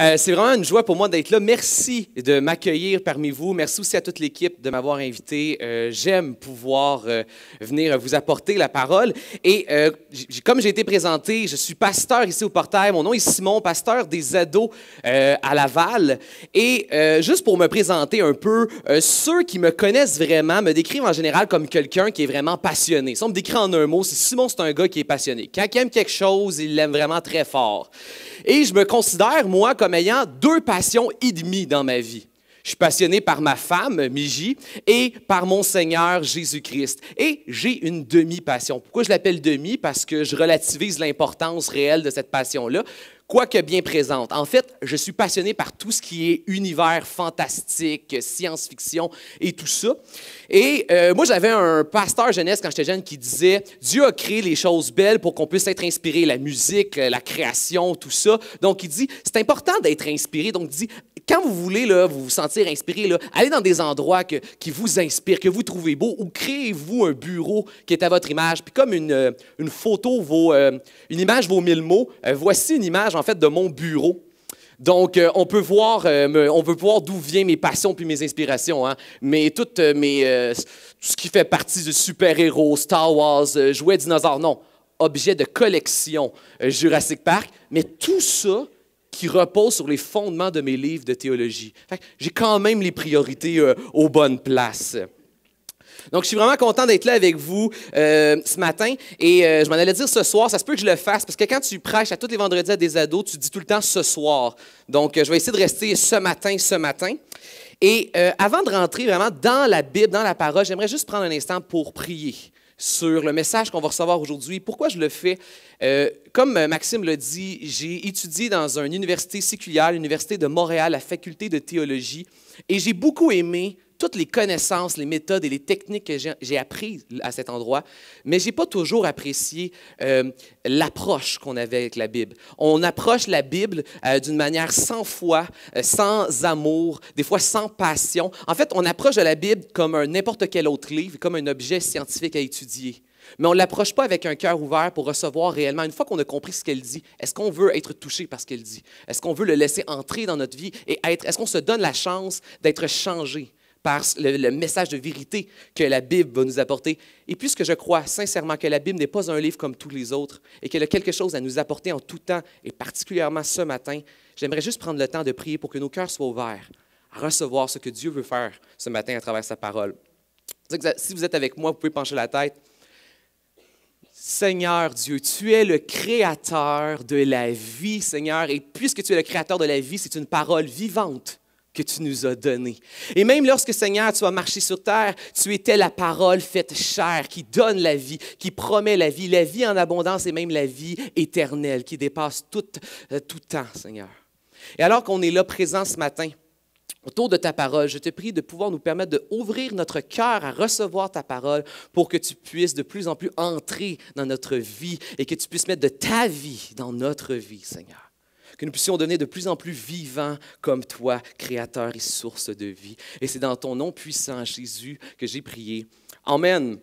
Euh, c'est vraiment une joie pour moi d'être là. Merci de m'accueillir parmi vous. Merci aussi à toute l'équipe de m'avoir invité. Euh, j'aime pouvoir euh, venir vous apporter la parole. Et comme j'ai été présenté, je suis pasteur ici au Portail. Mon nom est Simon, pasteur des ados à Laval. Et juste pour me présenter un peu, ceux qui me connaissent vraiment me décrivent en général comme quelqu'un qui est vraiment passionné. Si on me décrit en un mot, c'est Simon, c'est un gars qui est passionné. Quand il aime quelque chose, il l'aime vraiment très fort. Et je me considère, moi, comme ayant deux passions et demie dans ma vie. Je suis passionné par ma femme, Miji, et par mon Seigneur Jésus-Christ. Et j'ai une demi-passion. Pourquoi je l'appelle demi? Parce que je relativise l'importance réelle de cette passion-là, quoique bien présente. En fait, je suis passionné par tout ce qui est univers fantastique, science-fiction et tout ça. Et euh, moi, j'avais un pasteur jeunesse quand j'étais jeune qui disait, Dieu a créé les choses belles pour qu'on puisse être inspiré, la musique, la création, tout ça. Donc, il dit, c'est important d'être inspiré. Donc, il dit, quand vous voulez là, vous, vous sentir inspiré, là, allez dans des endroits qui vous inspirent, que vous trouvez beau. ou créez-vous un bureau qui est à votre image. Puis comme une, euh, une photo vaut, euh, une image vaut mille mots, euh, voici une image en fait de mon bureau. Donc, on peut voir, on voir d'où viennent mes passions puis mes inspirations. Hein. Mais tout, mes, tout ce qui fait partie de super-héros, Star Wars, jouets dinosaures, non. Objet de collection, Jurassic Park. Mais tout ça, qui repose sur les fondements de mes livres de théologie. J'ai quand même les priorités euh, aux bonnes places. Donc, je suis vraiment content d'être là avec vous euh, ce matin. Et euh, je m'en allais dire ce soir, ça se peut que je le fasse, parce que quand tu prêches à tous les vendredis à des ados, tu dis tout le temps ce soir. Donc, je vais essayer de rester ce matin, ce matin. Et avant de rentrer vraiment dans la Bible, dans la parole, j'aimerais juste prendre un instant pour prier sur le message qu'on va recevoir aujourd'hui. Pourquoi je le fais? Euh, comme Maxime le dit, j'ai étudié dans une université séculière, l'Université de Montréal, la faculté de théologie, et j'ai beaucoup aimé toutes les connaissances, les méthodes et les techniques que j'ai apprises à cet endroit, mais je n'ai pas toujours apprécié euh, l'approche qu'on avait avec la Bible. On approche la Bible euh, d'une manière sans foi, euh, sans amour, des fois sans passion. En fait, on approche la Bible comme un n'importe quel autre livre, comme un objet scientifique à étudier. Mais on ne l'approche pas avec un cœur ouvert pour recevoir réellement. Une fois qu'on a compris ce qu'elle dit, est-ce qu'on veut être touché par ce qu'elle dit? Est-ce qu'on veut le laisser entrer dans notre vie et être, est-ce qu'on se donne la chance d'être changé? par le, le, message de vérité que la Bible va nous apporter. Et puisque je crois sincèrement que la Bible n'est pas un livre comme tous les autres et qu'elle a quelque chose à nous apporter en tout temps et particulièrement ce matin, j'aimerais juste prendre le temps de prier pour que nos cœurs soient ouverts à recevoir ce que Dieu veut faire ce matin à travers sa parole. Si vous êtes avec moi, vous pouvez pencher la tête. Seigneur Dieu, tu es le créateur de la vie, Seigneur, et puisque tu es le créateur de la vie, c'est une parole vivante que tu nous as donné. Et même lorsque, Seigneur, tu as marché sur terre, tu étais la parole faite chair qui donne la vie, qui promet la vie, la vie en abondance et même la vie éternelle qui dépasse tout, euh, tout temps, Seigneur. Et alors qu'on est là présent ce matin, autour de ta parole, je te prie de pouvoir nous permettre d'ouvrir notre cœur à recevoir ta parole pour que tu puisses de plus en plus entrer dans notre vie et que tu puisses mettre de ta vie dans notre vie, Seigneur que nous puissions donner de plus en plus vivants comme toi, Créateur et source de vie. Et c'est dans ton nom puissant, Jésus, que j'ai prié. Amen.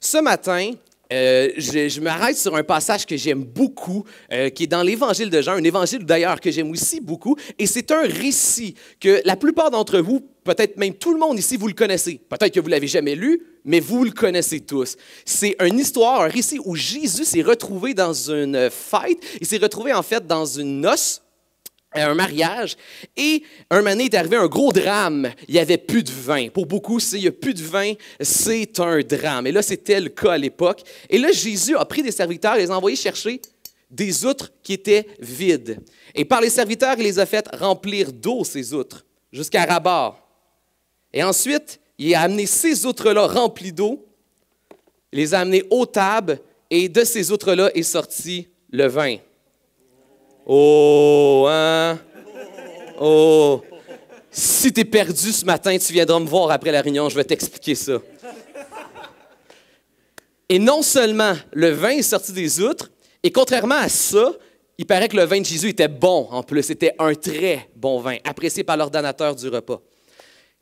Ce matin, euh, je, m'arrête sur un passage que j'aime beaucoup, euh, qui est dans l'Évangile de Jean, un évangile d'ailleurs que j'aime aussi beaucoup, et c'est un récit que la plupart d'entre vous, peut-être même tout le monde ici, vous le connaissez. Peut-être que vous l'avez jamais lu, mais vous le connaissez tous. C'est une histoire, un récit où Jésus s'est retrouvé dans une fête, il s'est retrouvé en fait dans une noce un mariage. Et un moment est arrivé un gros drame. Il n'y avait plus de vin. Pour beaucoup, s'il n'y a plus de vin, c'est un drame. Et là, c'était le cas à l'époque. Et là, Jésus a pris des serviteurs et les a envoyés chercher des outres qui étaient vides. Et par les serviteurs, il les a fait remplir d'eau, ces outres, jusqu'à Rabat. Et ensuite, il a amené ces outres-là remplies d'eau, les a amenés aux tables, et de ces outres-là est sorti le vin. Oh, hein? Oh. Si t'es perdu ce matin, tu viendras me voir après la réunion, je vais t'expliquer ça. Et non seulement le vin est sorti des outres, et contrairement à ça, il paraît que le vin de Jésus était bon en plus, c'était un très bon vin, apprécié par l'ordonnateur du repas.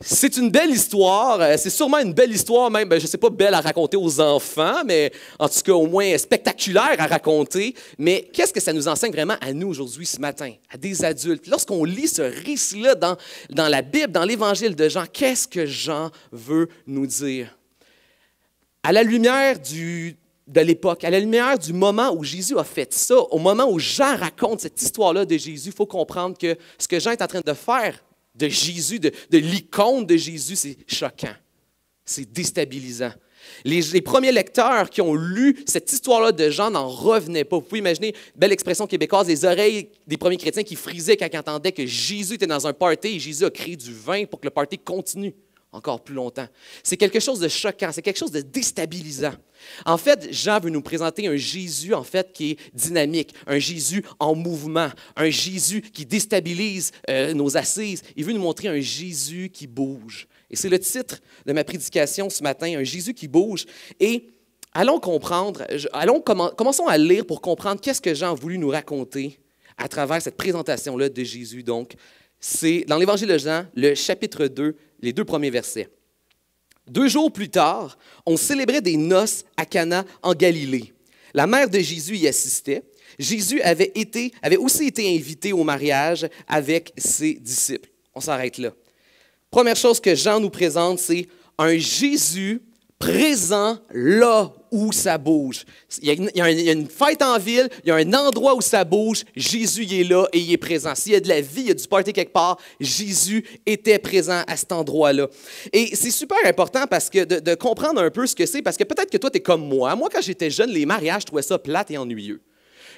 C'est une belle histoire. Euh, c'est sûrement une belle histoire, même, ben, je ne sais pas, belle à raconter aux enfants, mais en tout cas, au moins spectaculaire à raconter. Mais qu'est-ce que ça nous enseigne vraiment à nous aujourd'hui, ce matin, à des adultes? Lorsqu'on lit ce récit-là dans, la Bible, dans l'Évangile de Jean, qu'est-ce que Jean veut nous dire? À la lumière de l'époque, à la lumière du moment où Jésus a fait ça, au moment où Jean raconte cette histoire-là de Jésus, il faut comprendre que ce que Jean est en train de faire de Jésus, de, l'icône de Jésus, c'est choquant. C'est déstabilisant. Les, les, premiers lecteurs qui ont lu cette histoire-là de Jean n'en revenaient pas. Vous pouvez imaginer, belle expression québécoise, les oreilles des premiers chrétiens qui frisaient quand ils entendaient que Jésus était dans un party et Jésus a créé du vin pour que le party continue encore plus longtemps. C'est quelque chose de choquant, c'est quelque chose de déstabilisant. En fait, Jean veut nous présenter un Jésus en fait qui est dynamique, un Jésus en mouvement, un Jésus qui déstabilise euh, nos assises. Il veut nous montrer un Jésus qui bouge. Et c'est le titre de ma prédication ce matin, un Jésus qui bouge. Et allons comprendre, allons commençons à lire pour comprendre qu'est-ce que Jean a voulu nous raconter à travers cette présentation là de Jésus donc c'est dans l'Évangile de Jean, le chapitre 2, les deux premiers versets. Deux jours plus tard, on célébrait des noces à Cana en Galilée. La mère de Jésus y assistait. Jésus avait, été, avait aussi été invité au mariage avec ses disciples. On s'arrête là. Première chose que Jean nous présente, c'est un Jésus présent là où ça bouge. Il y, a une, fête en ville, il y a un endroit où ça bouge, Jésus est là et il est présent. S'il y a de la vie, il y a du party quelque part, Jésus était présent à cet endroit-là. Et c'est super important parce que de, comprendre un peu ce que c'est, parce que peut-être que toi, tu es comme moi. Moi, quand j'étais jeune, les mariages, trouvaient ça plate et ennuyeux.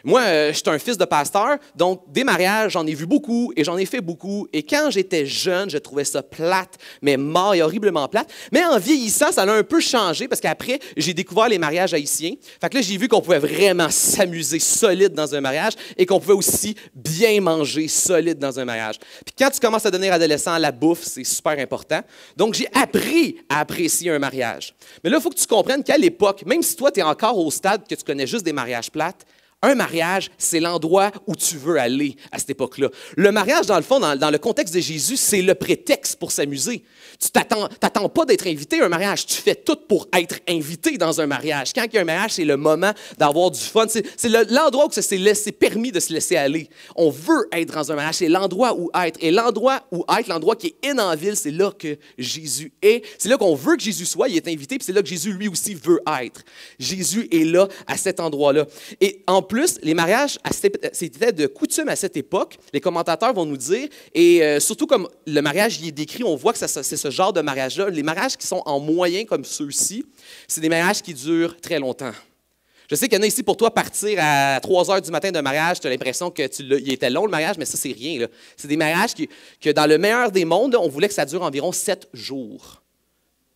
Moi, euh, je suis un fils de pasteur, donc des mariages, j'en ai vu beaucoup et j'en ai fait beaucoup. Et quand j'étais jeune, je trouvais ça plate, mais mort et horriblement plate. Mais en vieillissant, ça a un peu changé parce qu'après, j'ai découvert les mariages haïtiens. Fait que là, j'ai vu qu'on pouvait vraiment s'amuser solide dans un mariage et qu'on pouvait aussi bien manger solide dans un mariage. Puis quand tu commences à devenir adolescent, la bouffe, c'est super important. Donc, j'ai appris à apprécier un mariage. Mais là, il faut que tu comprennes qu'à l'époque, même si toi, tu es encore au stade que tu connais juste des mariages plates, un mariage, c'est l'endroit où tu veux aller à cette époque-là. Le mariage, dans le fond, dans, le contexte de Jésus, c'est le prétexte pour s'amuser. Tu t'attends, t'attends pas d'être invité à un mariage. Tu fais tout pour être invité dans un mariage. Quand il y a un mariage, c'est le moment d'avoir du fun. C'est, l'endroit où c'est, laissé, permis de se laisser aller. On veut être dans un mariage. C'est l'endroit où être. Et l'endroit où être, l'endroit qui est in en ville, c'est là que Jésus est. C'est là qu'on veut que Jésus soit. Il est invité. Puis c'est là que Jésus, lui aussi, veut être. Jésus est là, à cet endroit-là. Et en plus, les mariages, c'était de coutume à cette époque. Les commentateurs vont nous dire, et euh, surtout comme le mariage y est décrit, on voit que c'est ce genre de mariage-là. Les mariages qui sont en moyen comme ceux-ci, c'est des mariages qui durent très longtemps. Je sais qu'il y en a ici pour toi, partir à 3 heures du matin d'un mariage, tu as l'impression que était long le mariage, mais ça, c'est rien. C'est des mariages que dans le meilleur des mondes, on voulait que ça dure environ 7 jours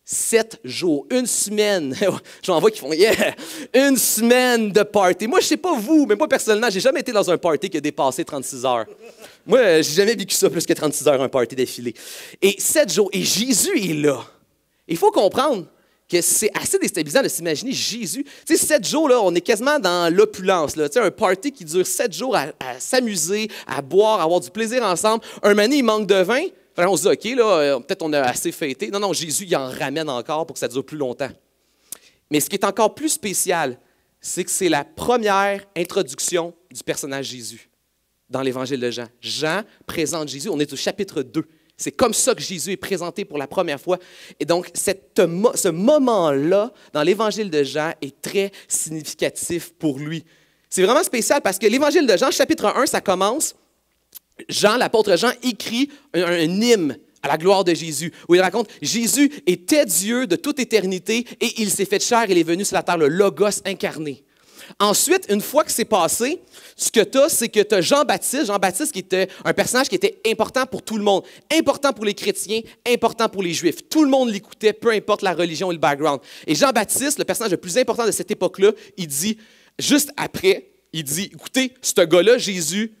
sept jours, une semaine. Je vois qui font yeah! Une semaine de party. Moi, je sais pas vous, mais moi, personnellement, j'ai jamais été dans un party qui a dépassé 36 heures. Moi, euh, j'ai jamais vécu ça plus que 36 heures, un party défilé. Et sept jours. Et Jésus est là. Il faut comprendre que c'est assez déstabilisant de s'imaginer Jésus. Tu sais, sept jours, là, on est quasiment dans l'opulence. Tu sais, un party qui dure sept jours à, s'amuser, à boire, à avoir du plaisir ensemble. Un mané, il manque de vin on se dit, OK, là, euh, peut-être on a assez fêté. Non, non, Jésus, il en ramène encore pour que ça dure plus longtemps. Mais ce qui est encore plus spécial, c'est que c'est la première introduction du personnage Jésus dans l'évangile de Jean. Jean présente Jésus, on est au chapitre 2. C'est comme ça que Jésus est présenté pour la première fois. Et donc, ce moment-là, dans l'évangile de Jean, est très significatif pour lui. C'est vraiment spécial parce que l'évangile de Jean, chapitre 1, ça commence Jean, l'apôtre Jean, écrit un, hymne à la gloire de Jésus, où il raconte, Jésus était Dieu de toute éternité et il s'est fait chair, il est venu sur la terre, le Logos incarné. Ensuite, une fois que c'est passé, ce que tu as, c'est que tu as Jean-Baptiste, Jean-Baptiste qui était un personnage qui était important pour tout le monde, important pour les chrétiens, important pour les juifs. Tout le monde l'écoutait, peu importe la religion et le background. Et Jean-Baptiste, le personnage le plus important de cette époque-là, il dit, juste après, il dit, écoutez, ce gars-là, Jésus,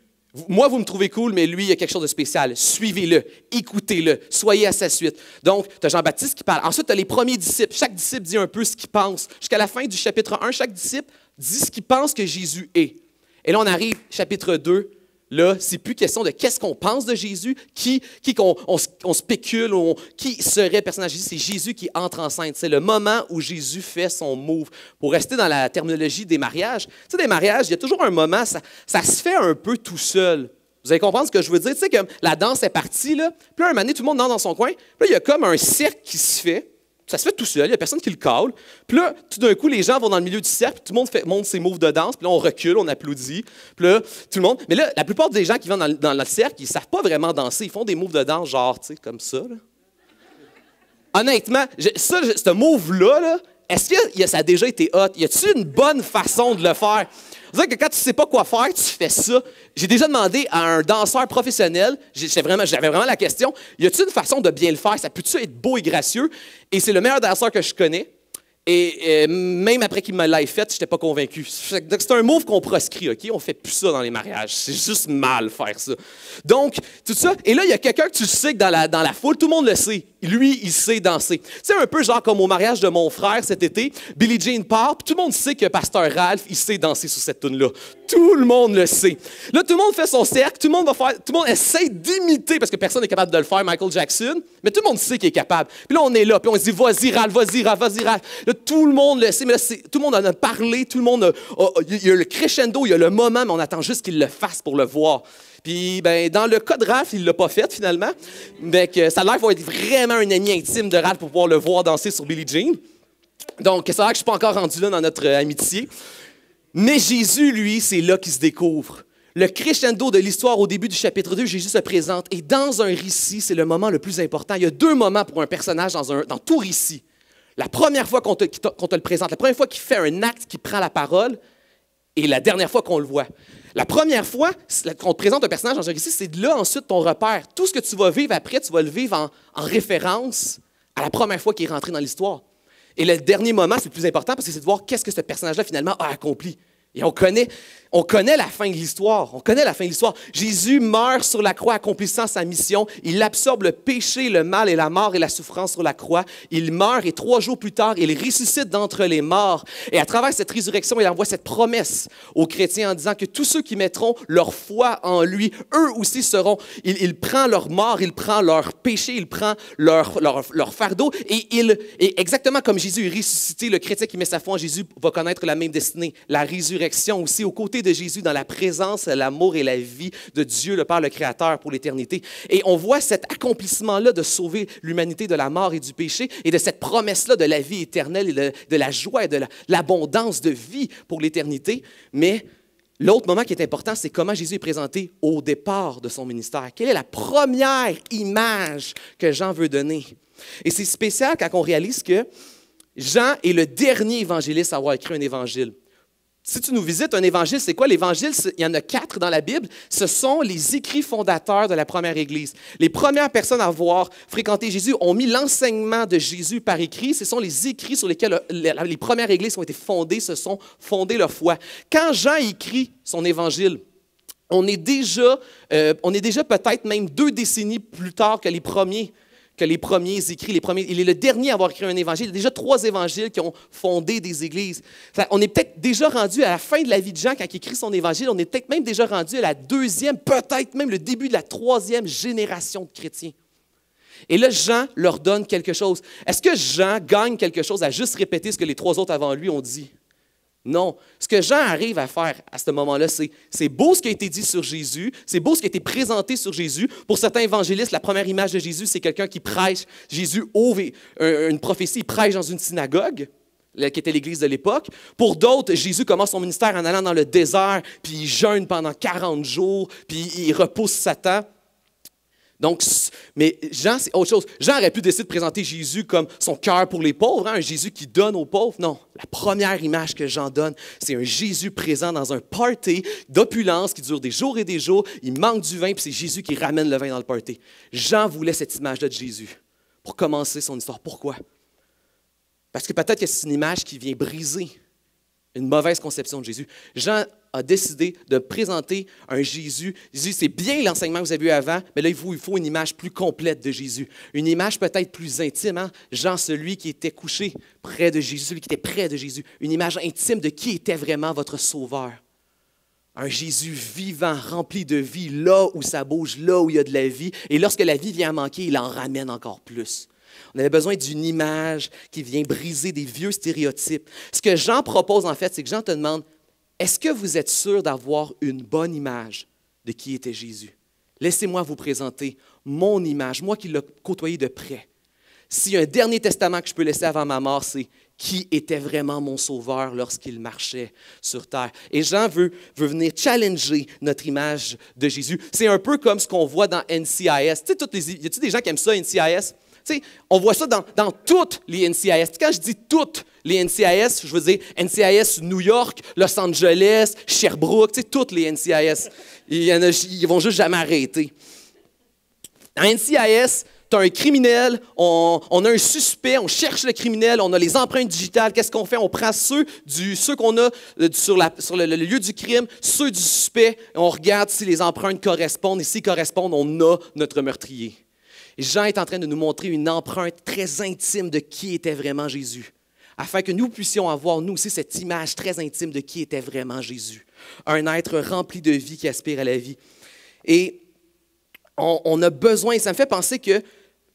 moi, vous me trouvez cool, mais lui, il y a quelque chose de spécial. Suivez-le, écoutez-le, soyez à sa suite. Donc, tu as Jean-Baptiste qui parle. Ensuite, tu as les premiers disciples. Chaque disciple dit un peu ce qu'il pense. Jusqu'à la fin du chapitre 1, chaque disciple dit ce qu'il pense que Jésus est. Et là, on arrive, chapitre 2, Là, c'est plus question de qu'est-ce qu'on pense de Jésus, qui, qui qu'on, on, spécule, qui serait personnage de Jésus. C'est Jésus qui entre enceinte. C'est le moment où Jésus fait son move. Pour rester dans la terminologie des mariages, tu sais, des mariages, il y a toujours un moment, ça, se fait un peu tout seul. Vous allez comprendre ce que je veux dire. Tu sais, comme la danse est partie, là. Puis un moment donné, tout le monde danse dans son coin. Puis là, il y a comme un cirque qui se fait ça se fait tout seul, il n'y a personne qui le colle. Puis là, tout d'un coup, les gens vont dans le milieu du cercle, tout le monde fait, ses moves de danse, puis là, on recule, on applaudit, puis là, tout le monde. Mais là, la plupart des gens qui vont dans, le cercle, ils ne savent pas vraiment danser, ils font des moves de danse, genre, tu sais, comme ça. Honnêtement, ce move-là, là, est-ce que ça a déjà été hot? Y a-t-il une bonne façon de le faire? cest que quand tu sais pas quoi faire, tu fais ça. J'ai déjà demandé à un danseur professionnel, j'avais vraiment, la question, y a-t-il une façon de bien le faire? Ça peut-tu être beau et gracieux? Et c'est le meilleur danseur que je connais. Et, euh, même après qu'il me l'ait fait, je n'étais pas convaincu. C'est un move qu'on proscrit, OK? On fait plus ça dans les mariages. C'est juste mal faire ça. Donc, tout ça. Et là, il y a quelqu'un que tu sais que dans la foule, tout le monde le sait lui, il sait danser. C'est un peu genre comme au mariage de mon frère cet été, Billie Jean part, tout le monde sait que Pasteur Ralph, il sait danser sous cette tune là Tout le monde le sait. Là, tout le monde fait son cercle, tout le monde va faire, tout le monde essaie d'imiter, parce que personne n'est capable de le faire, Michael Jackson, mais tout le monde sait qu'il est capable. Puis là, on est là, puis on se dit, vas-y Ralph, vas-y Ralph, vas-y Ralph. Là, tout le monde le sait, mais là, tout le monde en a parlé, tout le monde, il y a le crescendo, il y a le moment, mais on attend juste qu'il le fasse pour le voir. Puis, ben, dans le cas de Ralph, il ne l'a pas fait finalement. Mais ça a l'air va être vraiment un ami intime de Ralph pour pouvoir le voir danser sur Billie Jean. Donc, c'est vrai que je ne suis pas encore rendu là dans notre euh, amitié. Mais Jésus, lui, c'est là qu'il se découvre. Le crescendo de l'histoire au début du chapitre 2, Jésus se présente. Et dans un récit, c'est le moment le plus important. Il y a deux moments pour un personnage dans, tout récit. La première fois qu'on te, le présente, la première fois qu'il fait un acte, qu'il prend la parole, et la dernière fois qu'on le voit. La première fois qu'on te présente un personnage en un c'est de là ensuite ton repère. Tout ce que tu vas vivre après, tu vas le vivre en, en référence à la première fois qu'il est rentré dans l'histoire. Et le dernier moment, c'est le plus important parce que c'est de voir qu'est-ce que ce personnage-là finalement a accompli. Et on connaît, on connaît la fin de l'histoire. On connaît la fin de l'histoire. Jésus meurt sur la croix accomplissant sa mission. Il absorbe le péché, le mal et la mort et la souffrance sur la croix. Il meurt et trois jours plus tard, il ressuscite d'entre les morts. Et à travers cette résurrection, il envoie cette promesse aux chrétiens en disant que tous ceux qui mettront leur foi en lui, eux aussi seront. Il, prend leur mort, il prend leur péché, il prend leur, fardeau. Et, il, et exactement comme Jésus est ressuscité, le chrétien qui met sa foi en Jésus va connaître la même destinée, la résurrection aussi, aux côtés de Jésus, dans la présence, l'amour et la vie de Dieu, le Père, le Créateur, pour l'éternité. Et on voit cet accomplissement-là de sauver l'humanité de la mort et du péché, et de cette promesse-là de la vie éternelle, et de, la joie et de l'abondance de vie pour l'éternité. Mais L'autre moment qui est important, c'est comment Jésus est présenté au départ de son ministère. Quelle est la première image que Jean veut donner? Et c'est spécial quand on réalise que Jean est le dernier évangéliste à avoir écrit un évangile si tu nous visites un évangile, c'est quoi l'évangile? Il y en a quatre dans la Bible. Ce sont les écrits fondateurs de la première Église. Les premières personnes à avoir fréquenté Jésus ont mis l'enseignement de Jésus par écrit. Ce sont les écrits sur lesquels euh, les premières Églises ont été fondées, se sont fondées leur foi. Quand Jean écrit son évangile, on est déjà, euh, est déjà peut-être même deux décennies plus tard que les premiers que les premiers écrits, les premiers. Il est le dernier à avoir écrit un évangile. Il y a déjà trois évangiles qui ont fondé des églises. on est peut-être déjà rendu à la fin de la vie de Jean quand il écrit son évangile. On est peut-être même déjà rendu à la deuxième, peut-être même le début de la troisième génération de chrétiens. Et là, Jean leur donne quelque chose. Est-ce que Jean gagne quelque chose à juste répéter ce que les trois autres avant lui ont dit? Non. Ce que Jean arrive à faire à ce moment-là, c'est, beau ce qui a été dit sur Jésus, c'est beau ce qui a été présenté sur Jésus. Pour certains évangélistes, la première image de Jésus, c'est quelqu'un qui prêche. Jésus ouvre euh, une prophétie, prêche dans une synagogue qui était l'église de l'époque. Pour d'autres, Jésus commence son ministère en allant dans le désert, puis il jeûne pendant 40 jours, puis il repousse Satan. Donc, mais Jean, c'est autre chose. Jean aurait pu décider de présenter Jésus comme son cœur pour les pauvres, hein, un Jésus qui donne aux pauvres. Non, la première image que Jean donne, c'est un Jésus présent dans un party d'opulence qui dure des jours et des jours. Il manque du vin, puis c'est Jésus qui ramène le vin dans le party. Jean voulait cette image-là de Jésus pour commencer son histoire. Pourquoi? Parce que peut-être que c'est une image qui vient briser une mauvaise conception de Jésus. Jean a décidé de présenter un Jésus. Jésus, c'est bien l'enseignement que vous avez eu avant, mais là, il vous faut une image plus complète de Jésus. Une image peut-être plus intime. Hein? Jean, celui qui était couché près de Jésus, celui qui était près de Jésus. Une image intime de qui était vraiment votre Sauveur. Un Jésus vivant, rempli de vie, là où ça bouge, là où il y a de la vie. Et lorsque la vie vient à manquer, il en ramène encore plus. On avait besoin d'une image qui vient briser des vieux stéréotypes. Ce que Jean propose en fait, c'est que Jean te demande, est-ce que vous êtes sûr d'avoir une bonne image de qui était Jésus? Laissez-moi vous présenter mon image, moi qui l'ai côtoyé de près. Si un dernier testament que je peux laisser avant ma mort, c'est qui était vraiment mon sauveur lorsqu'il marchait sur terre. Et Jean veut, venir challenger notre image de Jésus. C'est un peu comme ce qu'on voit dans NCIS. Tu sais, y a-t-il des gens qui aiment ça, NCIS? on voit ça dans, toutes les NCIS. Quand je dis toutes les NCIS, je veux dire NCIS New York, Los Angeles, Sherbrooke, toutes les NCIS. Ils ils vont juste jamais arrêter. Dans NCIS, tu as un criminel, on, a un suspect, on cherche le criminel, on a les empreintes digitales. Qu'est-ce qu'on fait? On prend ceux, qu'on a euh, sur, le, lieu du crime, ceux du suspect, on regarde si les empreintes correspondent et s'ils correspondent, on a notre meurtrier. Jean est en train de nous montrer une empreinte très intime de qui était vraiment Jésus, afin que nous puissions avoir, nous aussi, cette image très intime de qui était vraiment Jésus, un être rempli de vie qui aspire à la vie. Et on, on a besoin, et ça me fait penser que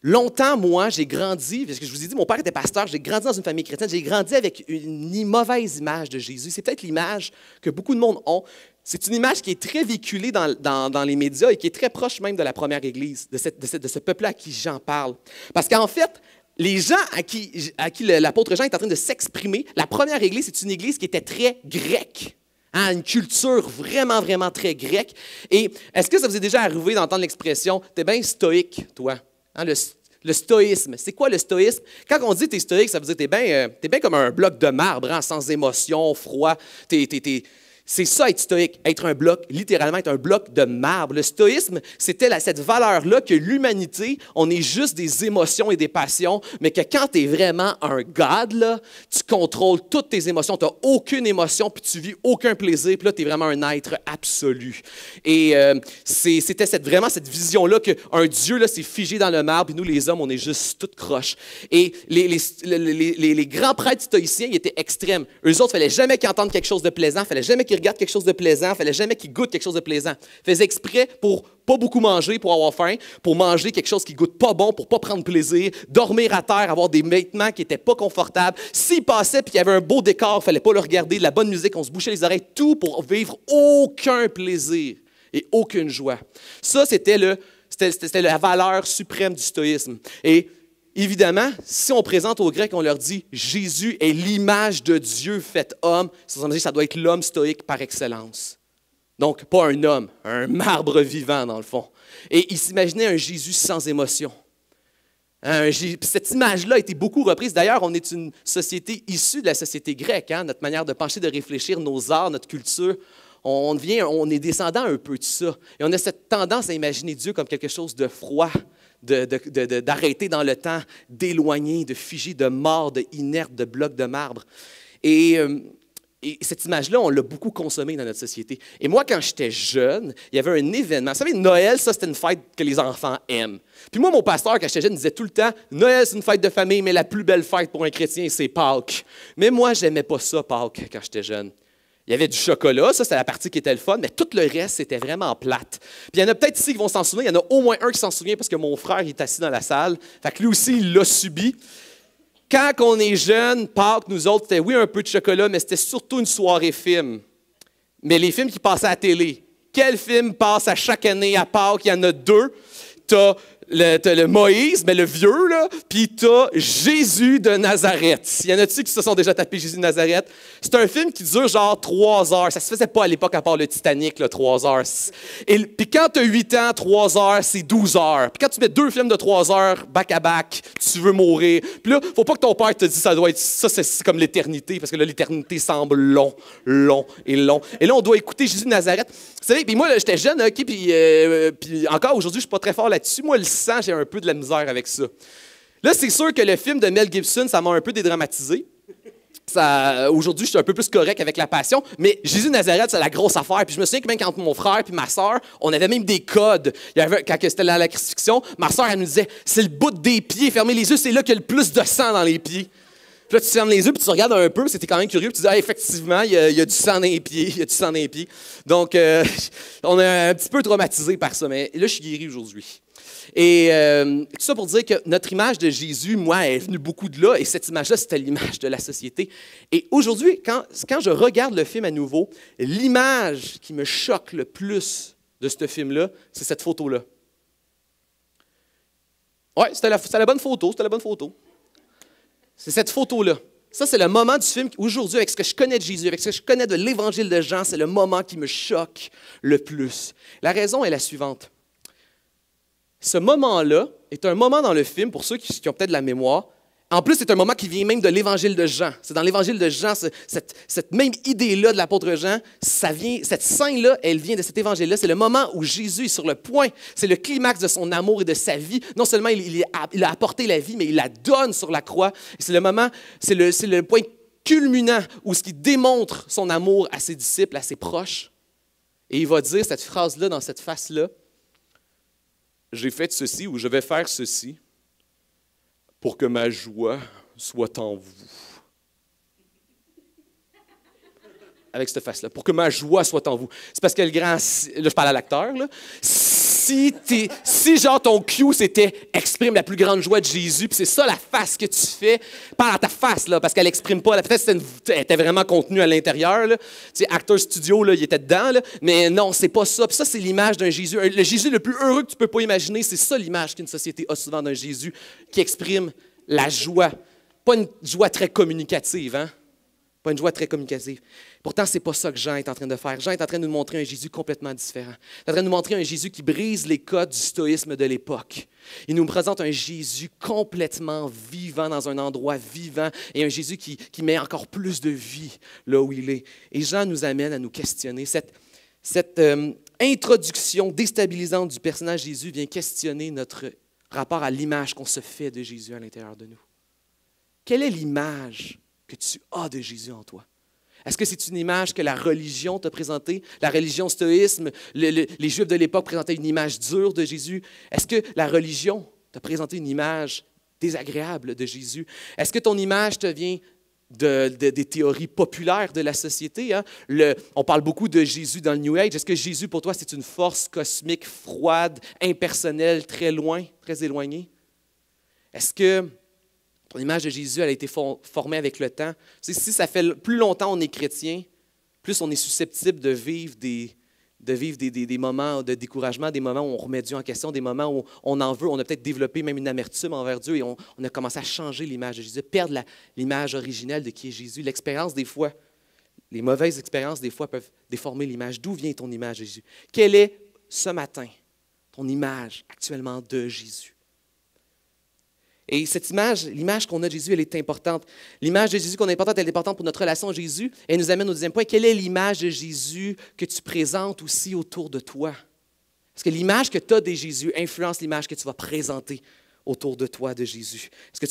longtemps, moi, j'ai grandi, parce que je vous ai dit, mon père était pasteur, j'ai grandi dans une famille chrétienne, j'ai grandi avec une mauvaise image de Jésus. C'est peut-être l'image que beaucoup de monde ont. C'est une image qui est très véhiculée dans, les médias et qui est très proche même de la première Église, de, ce peuple à qui Jean parle. Parce qu'en fait, les gens à qui, l'apôtre Jean est en train de s'exprimer, la première Église, c'est une Église qui était très grecque. Hein, une culture vraiment, vraiment très grecque. Et est-ce que ça vous est déjà arrivé d'entendre l'expression « t'es bien stoïque, toi hein, le, stoïsme, c'est quoi le stoïsme? Quand on dit « t'es stoïque », ça veut dire « t'es bien euh, bien comme un bloc de marbre, hein, sans émotion, froid, t'es c'est ça être stoïque, être un bloc, littéralement être un bloc de marbre. Le stoïsme, c'était cette valeur-là que l'humanité, on est juste des émotions et des passions, mais que quand tu es vraiment un god, tu contrôles toutes tes émotions, tu n'as aucune émotion, puis tu vis aucun plaisir, puis là, tu es vraiment un être absolu. Et euh, c'était vraiment cette vision-là qu'un Dieu, s'est figé dans le marbre, puis nous, les hommes, on est juste toute croche. Et les, grands prêtres stoïciens, ils étaient extrêmes. Eux autres, il fallait jamais qu'ils entendent quelque chose de plaisant, il fallait jamais qu'ils quelque chose de plaisant, il fallait jamais qu'il goûte quelque chose de plaisant. Il faisait exprès pour pas beaucoup manger, pour avoir faim, pour manger quelque chose qui goûte pas bon, pour pas prendre plaisir, dormir à terre, avoir des vêtements qui étaient pas confortables. S'il passait puis qu'il y avait un beau décor, il fallait pas le regarder, de la bonne musique, on se bouchait les oreilles, tout pour vivre aucun plaisir et aucune joie. Ça, c'était le c'était la valeur suprême du stoïsme. Et Évidemment, si on présente aux Grecs, on leur dit Jésus est l'image de Dieu fait homme, ça doit être l'homme stoïque par excellence. Donc, pas un homme, un marbre vivant dans le fond. Et ils s'imaginaient un Jésus sans émotion. cette image-là a été beaucoup reprise. D'ailleurs, on est une société issue de la société grecque. Hein, notre manière de penser, de réfléchir, nos arts, notre culture, on, vient, on est descendant un peu de ça. Et on a cette tendance à imaginer Dieu comme quelque chose de froid, d'arrêter dans le temps, d'éloigner, de figer, de mort, de de bloc de marbre. Euh, et, cette image-là, on l'a beaucoup consommée dans notre société. Et moi, quand j'étais jeune, il y avait un événement. Vous savez, Noël, ça, c'était une fête que les enfants aiment. Puis moi, mon pasteur, quand j'étais jeune, disait tout le temps Noël, c'est une fête de famille, mais la plus belle fête pour un chrétien, c'est Pâques. Mais moi, j'aimais pas ça, Pâques, quand j'étais jeune. Il y avait du chocolat, ça c'est la partie qui était le fun, mais tout le reste c'était vraiment plate. Puis il y en a peut-être ici qui vont s'en souvenir, il y en a au moins un qui s'en souvient parce que mon frère est assis dans la salle. Fait que lui aussi il l'a subi. Quand on est jeune, Pâques, nous autres, c'était oui un peu de chocolat, mais c'était surtout une soirée film. Mais les films qui passaient à la télé, quel film passe à chaque année à Pâques? Il y en a deux. Tu le, le Moïse, mais le vieux, là, puis t'as Jésus de Nazareth. Il y en a-tu qui se sont déjà tapés Jésus de Nazareth? C'est un film qui dure genre trois heures. Ça se faisait pas à l'époque à part le Titanic, là, trois heures. Et puis quand t'as huit ans, trois heures, c'est douze heures. Puis quand tu mets deux films de trois heures, back-à-back, tu veux mourir. Puis là, faut pas que ton père te dise ça doit être ça, c'est comme l'éternité, parce que là, l'éternité semble long, long et long. Et là, on doit écouter Jésus de Nazareth. Vous savez, puis moi, j'étais jeune, OK, puis, euh, puis encore aujourd'hui, je suis pas très fort là-dessus. Moi, j'ai un peu de la misère avec ça. Là, c'est sûr que le film de Mel Gibson, ça m'a un peu dédramatisé. aujourd'hui, je suis un peu plus correct avec la passion, mais Jésus Nazareth, c'est la grosse affaire. Puis je me souviens que même quand mon frère puis ma soeur, on avait même des codes. Il y avait, quand c'était dans la crucifixion, ma soeur, elle nous disait c'est le bout des pieds, fermez les yeux, c'est là qu'il y a le plus de sang dans les pieds là, tu fermes les yeux, puis tu regardes un peu, c'était quand même curieux, puis tu dis, ah, effectivement, il y, a, du sang dans les pieds, il y a du sang dans les pieds. Donc, euh, on est un petit peu traumatisé par ça, mais là, je suis guéri aujourd'hui. Et euh, tout ça pour dire que notre image de Jésus, moi, est venue beaucoup de là, et cette image-là, c'était l'image de la société. Et aujourd'hui, quand, quand je regarde le film à nouveau, l'image qui me choque le plus de ce film-là, c'est cette photo-là. Oui, c'était la, la bonne photo, c'était la bonne photo. C'est cette photo-là. Ça, c'est le moment du film aujourd'hui, avec ce que je connais de Jésus, avec ce que je connais de l'évangile de Jean, c'est le moment qui me choque le plus. La raison est la suivante. Ce moment-là est un moment dans le film, pour ceux qui, qui ont peut-être de la mémoire, en plus, c'est un moment qui vient même de l'évangile de Jean. C'est dans l'évangile de Jean, cette, même idée-là de l'apôtre Jean, ça vient, cette scène-là, elle vient de cet évangile-là. C'est le moment où Jésus est sur le point, c'est le climax de son amour et de sa vie. Non seulement il, a, apporté la vie, mais il la donne sur la croix. C'est le moment, c'est le, le point culminant où ce qui démontre son amour à ses disciples, à ses proches. Et il va dire cette phrase-là dans cette face-là. J'ai fait ceci ou je vais faire ceci pour que ma joie soit en vous. Avec cette face-là, pour que ma joie soit en vous. C'est parce qu'elle le grand. Là, je parle à l'acteur, si, si genre ton cue, c'était exprime la plus grande joie de Jésus, puis c'est ça la face que tu fais, parle à ta face, là, parce qu'elle exprime pas. Peut-être était vraiment contenue à l'intérieur. Tu Acteur Studio, là, il était dedans, mais non, c'est pas ça. Puis ça, c'est l'image d'un Jésus. Le Jésus le plus heureux que tu peux pas imaginer, c'est ça l'image qu'une société a souvent d'un Jésus qui exprime la joie. Pas une joie très communicative, hein? Pas une joie très communicative. Pourtant, ce n'est pas ça que Jean est en train de faire. Jean est en train de nous montrer un Jésus complètement différent. Il est en train de nous montrer un Jésus qui brise les codes du stoïsme de l'époque. Il nous présente un Jésus complètement vivant dans un endroit vivant et un Jésus qui, met encore plus de vie là où il est. Et Jean nous amène à nous questionner. Cette, euh, introduction déstabilisante du personnage Jésus vient questionner notre rapport à l'image qu'on se fait de Jésus à l'intérieur de nous. Quelle est l'image que tu as de Jésus en toi? Est-ce que c'est une image que la religion t'a présentée? La religion stoïsme, les Juifs de l'époque présentaient une image dure de Jésus. Est-ce que la religion t'a présenté une image désagréable de Jésus? Est-ce que ton image te vient des théories populaires de la société? Hein? on parle beaucoup de Jésus dans le New Age. Est-ce que Jésus, pour toi, c'est une force cosmique froide, impersonnelle, très loin, très éloignée? Est-ce que L'image de Jésus, elle a été formée avec le temps. si ça fait plus longtemps on est chrétien, plus on est susceptible de vivre des, moments de découragement, des moments où on remet Dieu en question, des moments où on en veut, on a peut-être développé même une amertume envers Dieu et on, on a commencé à changer l'image de Jésus, perdre l'image originelle de qui est Jésus. L'expérience des fois, les mauvaises expériences des fois peuvent déformer l'image. D'où vient ton image de Jésus? Quelle est ce matin ton image actuellement de Jésus? Et cette image, l'image qu'on a de Jésus, elle est importante. L'image de Jésus qu'on a importante, elle est importante pour notre relation à Jésus. Elle nous amène au deuxième point. Quelle est l'image de Jésus que tu présentes aussi autour de toi? Est-ce que l'image que tu as de Jésus influence l'image que tu vas présenter autour de toi de Jésus. Est-ce que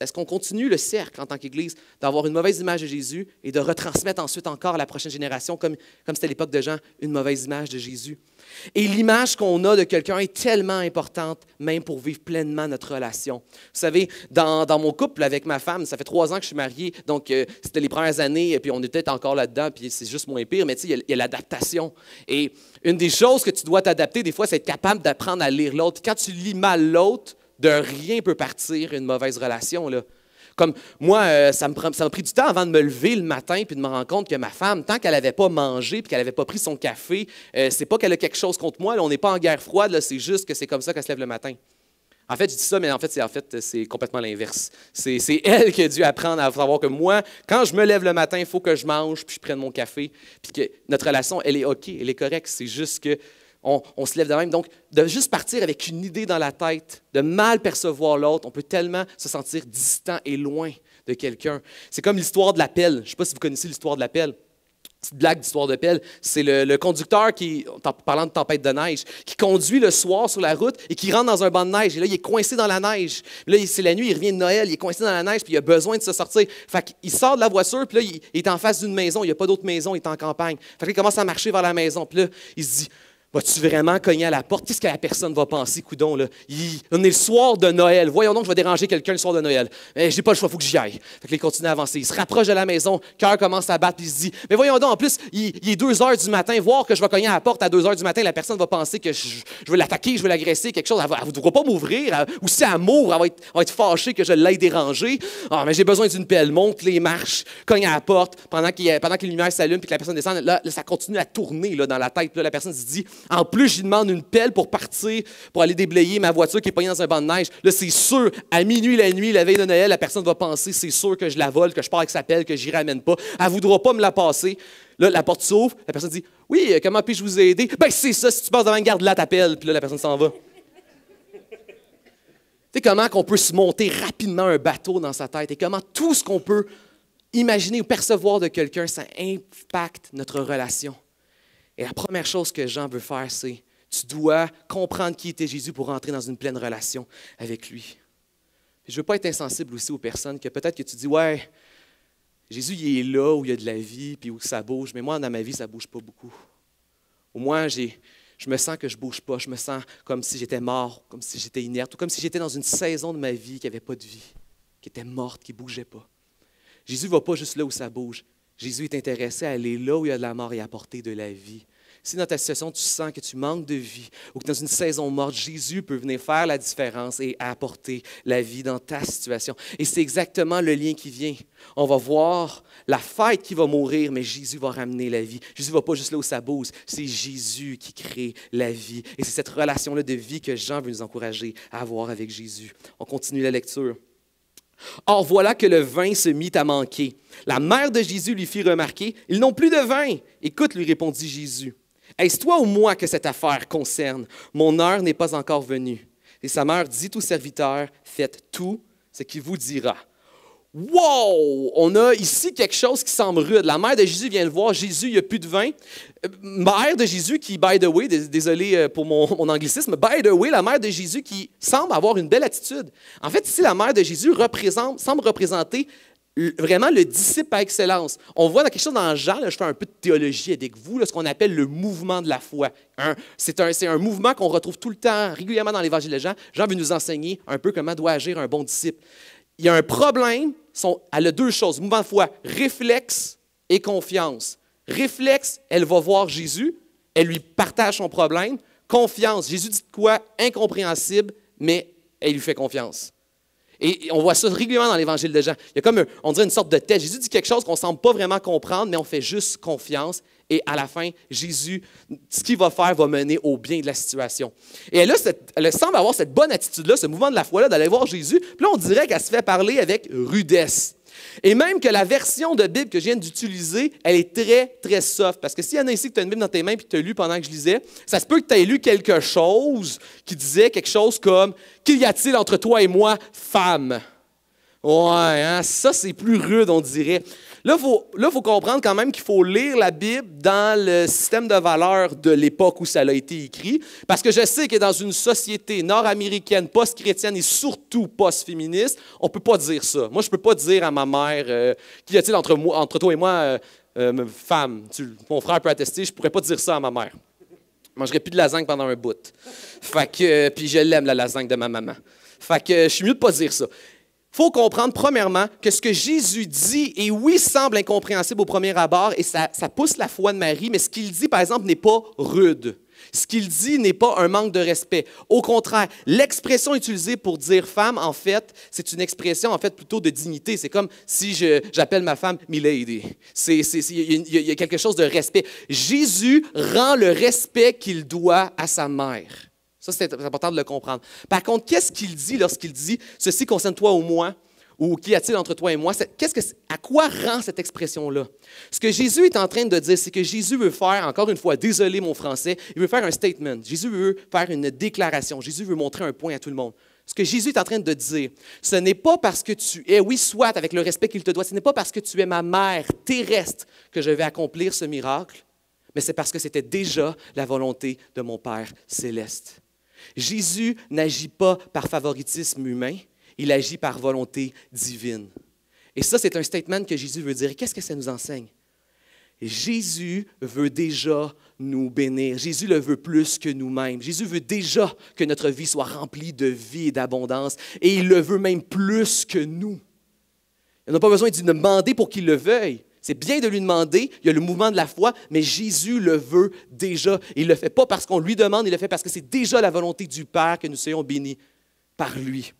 est-ce qu'on continue le cercle en tant qu'Église d'avoir une mauvaise image de Jésus et de retransmettre ensuite encore à la prochaine génération, comme, comme c'était l'époque de Jean, une mauvaise image de Jésus? Et l'image qu'on a de quelqu'un est tellement importante, même pour vivre pleinement notre relation. Vous savez, dans, mon couple avec ma femme, ça fait trois ans que je suis marié, donc euh, c'était les premières années, et puis on était encore là-dedans, puis c'est juste moins pire, mais tu sais, il y a, l'adaptation. Et une des choses que tu dois t'adapter, des fois, c'est être capable d'apprendre à lire l'autre. Quand tu lis mal l'autre, de rien peut partir une mauvaise relation, là. Comme moi, euh, ça m'a pris du temps avant de me lever le matin puis de me rendre compte que ma femme, tant qu'elle n'avait pas mangé puis qu'elle n'avait pas pris son café, euh, c'est pas qu'elle a quelque chose contre moi. on n'est pas en guerre froide. C'est juste que c'est comme ça qu'elle se lève le matin. En fait, je dis ça, mais en fait, c'est en fait, complètement l'inverse. C'est elle qui a dû apprendre à savoir que moi, quand je me lève le matin, il faut que je mange, puis je prenne mon café, puis que notre relation, elle est OK, elle est correcte. C'est juste que on, se lève de même. Donc, de juste partir avec une idée dans la tête, de mal percevoir l'autre, on peut tellement se sentir distant et loin de quelqu'un. C'est comme l'histoire de la pelle. Je ne sais pas si vous connaissez l'histoire de la pelle. Petite blague d'histoire de pelle, c'est le, conducteur qui, en parlant de tempête de neige, qui conduit le soir sur la route et qui rentre dans un banc de neige. Et là, il est coincé dans la neige. Là, c'est la nuit, il revient de Noël, il est coincé dans la neige, puis il a besoin de se sortir. Fait qu'il sort de la voiture, puis là, il est en face d'une maison. Il n'y a pas d'autre maison, il est en campagne. Fait commence à marcher vers la maison. Puis là, il se dit Vas-tu vraiment cogner à la porte? Qu'est-ce que la personne va penser, coudon? Là? On est le soir de Noël. Voyons donc, je vais déranger quelqu'un le soir de Noël. Je eh, j'ai pas le choix, il faut que j'y aille. Fait il continue à avancer. Il se rapproche de la maison, cœur commence à battre, il se dit Mais voyons donc, en plus, il, est 2 heures du matin. Voir que je vais cogner à la porte à 2 heures du matin, la personne va penser que je, vais veux l'attaquer, je vais l'agresser, quelque chose. Elle ne voudra pas m'ouvrir. Ou si elle elle va être, fâchée que je l'aille déranger. Ah, mais j'ai besoin d'une pelle. Monte les marches, cogne à la porte pendant, qu'il, pendant que les lumières s'allument, puis que la personne descend. Là, ça continue à tourner dans la tête. la personne se dit en plus, je demande une pelle pour partir, pour aller déblayer ma voiture qui est pognée dans un banc de neige. Là, c'est sûr, à minuit la nuit, la veille de Noël, la personne va penser, c'est sûr que je la vole, que je pars avec sa pelle, que n'y ramène pas. Elle voudra pas me la passer. Là, la porte s'ouvre, la personne dit, oui, euh, comment puis-je vous aider? Ben, c'est ça, si tu passes devant, garde là ta pelle. Puis là, la personne s'en va. Tu sais comment qu'on peut se monter rapidement un bateau dans sa tête et comment tout ce qu'on peut imaginer ou percevoir de quelqu'un, ça impacte notre relation. Et la première chose que Jean veut faire, c'est tu dois comprendre qui était Jésus pour entrer dans une pleine relation avec lui. Je ne veux pas être insensible aussi aux personnes que peut-être que tu dis Ouais, Jésus, il est là où il y a de la vie puis où ça bouge, mais moi, dans ma vie, ça ne bouge pas beaucoup. Au moins, je me sens que je ne bouge pas. Je me sens comme si j'étais mort, comme si j'étais inerte, ou comme si j'étais dans une saison de ma vie qui n'avait pas de vie, qui était morte, qui ne bougeait pas. Jésus ne va pas juste là où ça bouge. Jésus est intéressé à aller là où il y a de la mort et apporter de la vie. Si dans ta situation, tu sens que tu manques de vie ou que dans une saison morte, Jésus peut venir faire la différence et apporter la vie dans ta situation. Et c'est exactement le lien qui vient. On va voir la fête qui va mourir, mais Jésus va ramener la vie. Jésus ne va pas juste là où ça bouse. C'est Jésus qui crée la vie. Et c'est cette relation-là de vie que Jean veut nous encourager à avoir avec Jésus. On continue la lecture. Or voilà que le vin se mit à manquer. La mère de Jésus lui fit remarquer, Ils n'ont plus de vin. Écoute, lui répondit Jésus, Est-ce toi ou moi que cette affaire concerne? Mon heure n'est pas encore venue. Et sa mère dit au serviteur, Faites tout ce qu'il vous dira. Wow! On a ici quelque chose qui semble rude. La mère de Jésus vient le voir. Jésus, il n'y a plus de vin. Euh, mère de Jésus qui, by the way, désolé euh, pour mon, anglicisme, by the way, la mère de Jésus qui semble avoir une belle attitude. En fait, ici, la mère de Jésus représente, semble représenter vraiment le disciple à excellence. On voit dans quelque chose dans Jean, je fais un peu de théologie avec vous, ce qu'on appelle le mouvement de la foi. Hein. C'est un, un, mouvement qu'on retrouve tout le temps, régulièrement dans l'Évangile de Jean. Jean veut nous enseigner un peu comment doit agir un bon disciple. Il y a un problème elle a deux choses, mouvement de foi, réflexe et confiance. Réflexe, elle va voir Jésus, elle lui partage son problème. Confiance, Jésus dit quoi? Incompréhensible, mais elle lui fait confiance. Et on voit ça régulièrement dans l'évangile de Jean. Il y a comme, on dirait, une sorte de tête. Jésus dit quelque chose qu'on ne semble pas vraiment comprendre, mais on fait juste confiance. Et à la fin, Jésus, ce qu'il va faire va mener au bien de la situation. Et là, elle semble avoir cette bonne attitude-là, ce mouvement de la foi-là, d'aller voir Jésus. Puis là, on dirait qu'elle se fait parler avec rudesse. Et même que la version de Bible que je viens d'utiliser, elle est très, très soft. Parce que s'il y en a ici que tu as une Bible dans tes mains et que tu as lu pendant que je lisais, ça se peut que tu aies lu quelque chose qui disait quelque chose comme y a-t-il entre toi et moi, femme? Ouais, hein? ça c'est plus rude, on dirait. Là, il faut, là, faut comprendre quand même qu'il faut lire la Bible dans le système de valeurs de l'époque où ça a été écrit, parce que je sais que dans une société nord-américaine, post-chrétienne et surtout post-féministe, on ne peut pas dire ça. Moi, je ne peux pas dire à ma mère, euh, qu'il y a-t-il entre, entre toi et moi, euh, euh, femme, mon frère peut attester, je ne pourrais pas dire ça à ma mère. Je mangerais plus de lasagne pendant un bout. Fait que, puis je l'aime, la lasagne de ma maman. Fait que je suis mieux de pas dire ça faut comprendre, premièrement, que ce que Jésus dit, et oui, semble incompréhensible au premier abord, et ça, pousse la foi de Marie, mais ce qu'il dit, par exemple, n'est pas rude. Ce qu'il dit n'est pas un manque de respect. Au contraire, l'expression utilisée pour dire femme, en fait, c'est une expression en fait plutôt de dignité. C'est comme si j'appelle ma femme Milady. Il y, a quelque chose de respect. Jésus rend le respect qu'il doit à sa mère. Ça, c'est important de le comprendre. Par contre, qu'est-ce qu'il dit lorsqu'il dit Ceci concerne toi ou moi ou qu'y a-t-il entre toi et moi quest que, À quoi rend cette expression-là Ce que Jésus est en train de dire, c'est que Jésus veut faire, encore une fois, désolé mon français, il veut faire un statement. Jésus veut faire une déclaration. Jésus veut montrer un point à tout le monde. Ce que Jésus est en train de dire, ce n'est pas parce que tu es, oui, soit avec le respect qu'il te doit, ce n'est pas parce que tu es ma mère terrestre que je vais accomplir ce miracle, mais c'est parce que c'était déjà la volonté de mon Père céleste. Jésus n'agit pas par favoritisme humain, il agit par volonté divine. Et ça, c'est un statement que Jésus veut dire. Qu'est-ce que ça nous enseigne? Jésus veut déjà nous bénir. Jésus le veut plus que nous-mêmes. Jésus veut déjà que notre vie soit remplie de vie et d'abondance. Et il le veut même plus que nous. On n'a pas besoin de demander pour qu'il le veuille. C'est bien de lui demander, il y a le mouvement de la foi, mais Jésus le veut déjà. Il ne le fait pas parce qu'on lui demande, il le fait parce que c'est déjà la volonté du Père que nous soyons bénis par lui.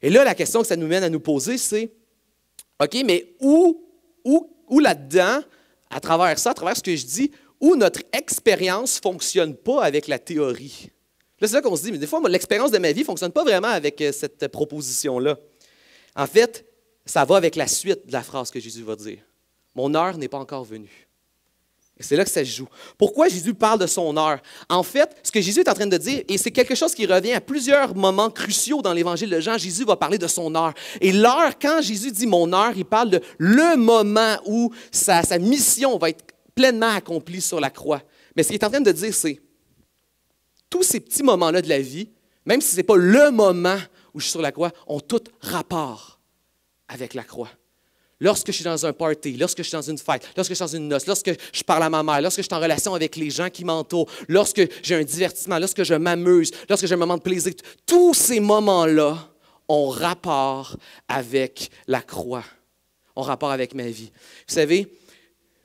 Et là, la question que ça nous mène à nous poser, c'est, OK, mais où, où, là-dedans, à travers ça, à travers ce que je dis, où notre expérience ne fonctionne pas avec la théorie? Là, c'est là qu'on se dit, mais des fois, l'expérience de ma vie ne fonctionne pas vraiment avec euh, cette proposition-là. En fait, ça va avec la suite de la phrase que Jésus va dire. Mon heure n'est pas encore venue. Et c'est là que ça se joue. Pourquoi Jésus parle de son heure? En fait, ce que Jésus est en train de dire, et c'est quelque chose qui revient à plusieurs moments cruciaux dans l'évangile de Jean, Jésus va parler de son heure. Et l'heure, quand Jésus dit mon heure, il parle de le moment où sa, sa mission va être pleinement accomplie sur la croix. Mais ce qu'il est en train de dire, c'est tous ces petits moments-là de la vie, même si ce n'est pas le moment où je suis sur la croix, ont tout rapport avec la croix. Lorsque je suis dans un party, lorsque je suis dans une fête, lorsque je suis dans une noce, lorsque je parle à ma mère, lorsque je suis en relation avec les gens qui m'entourent, lorsque j'ai un divertissement, lorsque je m'amuse, lorsque j'ai un moment de plaisir, tous ces moments-là ont rapport avec la croix, ont rapport avec ma vie. Vous savez,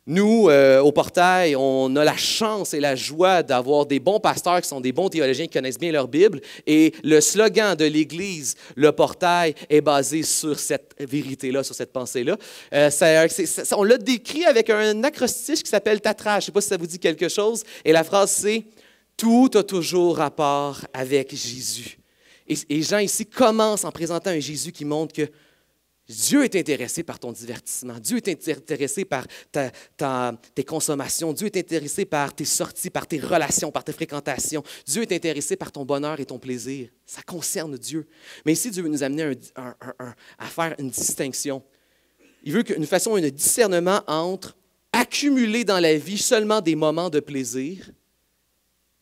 nous, euh, au portail, on a la chance et la joie d'avoir des bons pasteurs qui sont des bons théologiens qui connaissent bien leur Bible. Et le slogan de l'Église, le portail, est basé sur cette vérité-là, sur cette pensée-là. Euh, on l'a décrit avec un acrostiche qui s'appelle Tatra. Je ne sais pas si ça vous dit quelque chose. Et la phrase, c'est Tout a toujours rapport avec Jésus. Et, et Jean ici commence en présentant un Jésus qui montre que Dieu est intéressé par ton divertissement. Dieu est intéressé par tes consommations. Dieu est intéressé par tes sorties, par tes relations, par tes fréquentations. Dieu est intéressé par ton bonheur et ton plaisir. Ça concerne Dieu. Mais ici, Dieu veut nous amener à faire une distinction. Il veut que façon, un discernement entre accumuler dans la vie seulement des moments de plaisir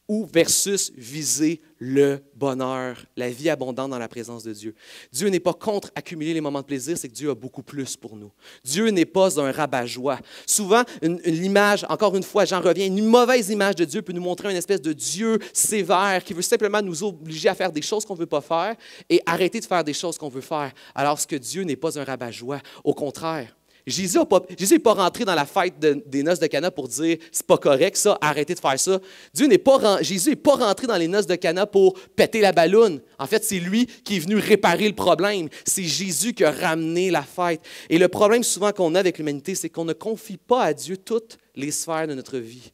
ou versus viser le bonheur, la vie abondante dans la présence de Dieu. Dieu n'est pas contre accumuler les moments de plaisir, c'est que Dieu a beaucoup plus pour nous. Dieu n'est pas un rabat-joie. Souvent, l'image, encore une fois, j'en reviens, une mauvaise image de Dieu peut nous montrer une espèce de Dieu sévère qui veut simplement nous obliger à faire des choses qu'on ne veut pas faire et arrêter de faire des choses qu'on veut faire, alors que Dieu n'est pas un rabat-joie. Au contraire, Jésus n'est pas, rentré dans la fête des noces de Cana pour dire c'est pas correct ça, arrêtez de faire ça. Jésus n'est pas rentré dans les noces de Cana pour péter la balloune. En fait, c'est lui qui est venu réparer le problème. C'est Jésus qui a ramené la fête. Et le problème souvent qu'on a avec l'humanité, c'est qu'on ne confie pas à Dieu toutes les sphères de notre vie.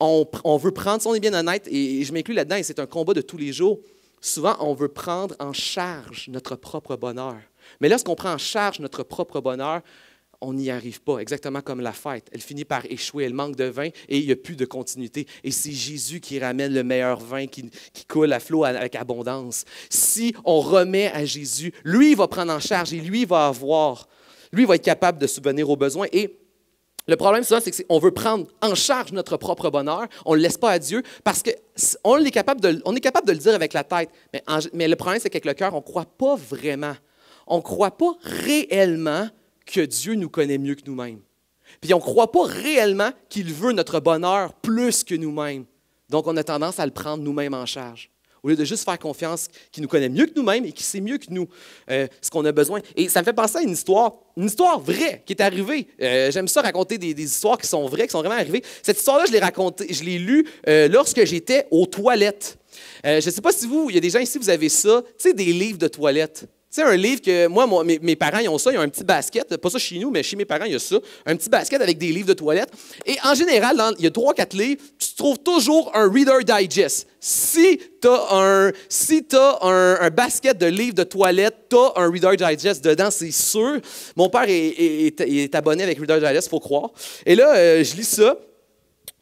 On, on veut prendre, si on est bien honnête, et je m'inclus là-dedans, et c'est un combat de tous les jours, souvent on veut prendre en charge notre propre bonheur mais lorsqu'on prend en charge notre propre bonheur, on n'y arrive pas, exactement comme la fête. Elle finit par échouer, elle manque de vin et il n'y a plus de continuité. Et c'est Jésus qui ramène le meilleur vin qui, coule à flot avec abondance. Si on remet à Jésus, lui va prendre en charge et lui va avoir, lui va être capable de subvenir aux besoins. Et le problème, c'est que on veut prendre en charge notre propre bonheur, on ne le laisse pas à Dieu parce qu'on est, capable de, on est capable de le dire avec la tête. Mais, mais le problème, c'est qu'avec le cœur, on ne croit pas vraiment on ne croit pas réellement que Dieu nous connaît mieux que nous-mêmes. Puis on ne croit pas réellement qu'il veut notre bonheur plus que nous-mêmes. Donc on a tendance à le prendre nous-mêmes en charge. Au lieu de juste faire confiance qu'il nous connaît mieux que nous-mêmes et qu'il sait mieux que nous euh, ce qu'on a besoin. Et ça me fait penser à une histoire, une histoire vraie qui est arrivée. Euh, j'aime ça raconter des, histoires qui sont vraies, qui sont vraiment arrivées. Cette histoire-là, je l'ai je l'ai lue euh, lorsque j'étais aux toilettes. je ne sais pas si vous, il y a des gens ici, vous avez ça, tu sais, des livres de toilettes sais, un livre que moi, mes, parents, ils ont ça, ils ont un petit basket. Pas ça chez nous, mais chez mes parents, il y a ça. Un petit basket avec des livres de toilette. Et en général, il y a trois, quatre livres. Tu trouves toujours un Reader Digest. Si tu as, un, basket de livres de toilette, tu as un Reader Digest dedans, c'est sûr. Mon père est, abonné avec Reader Digest, il faut croire. Et là, euh, je lis ça.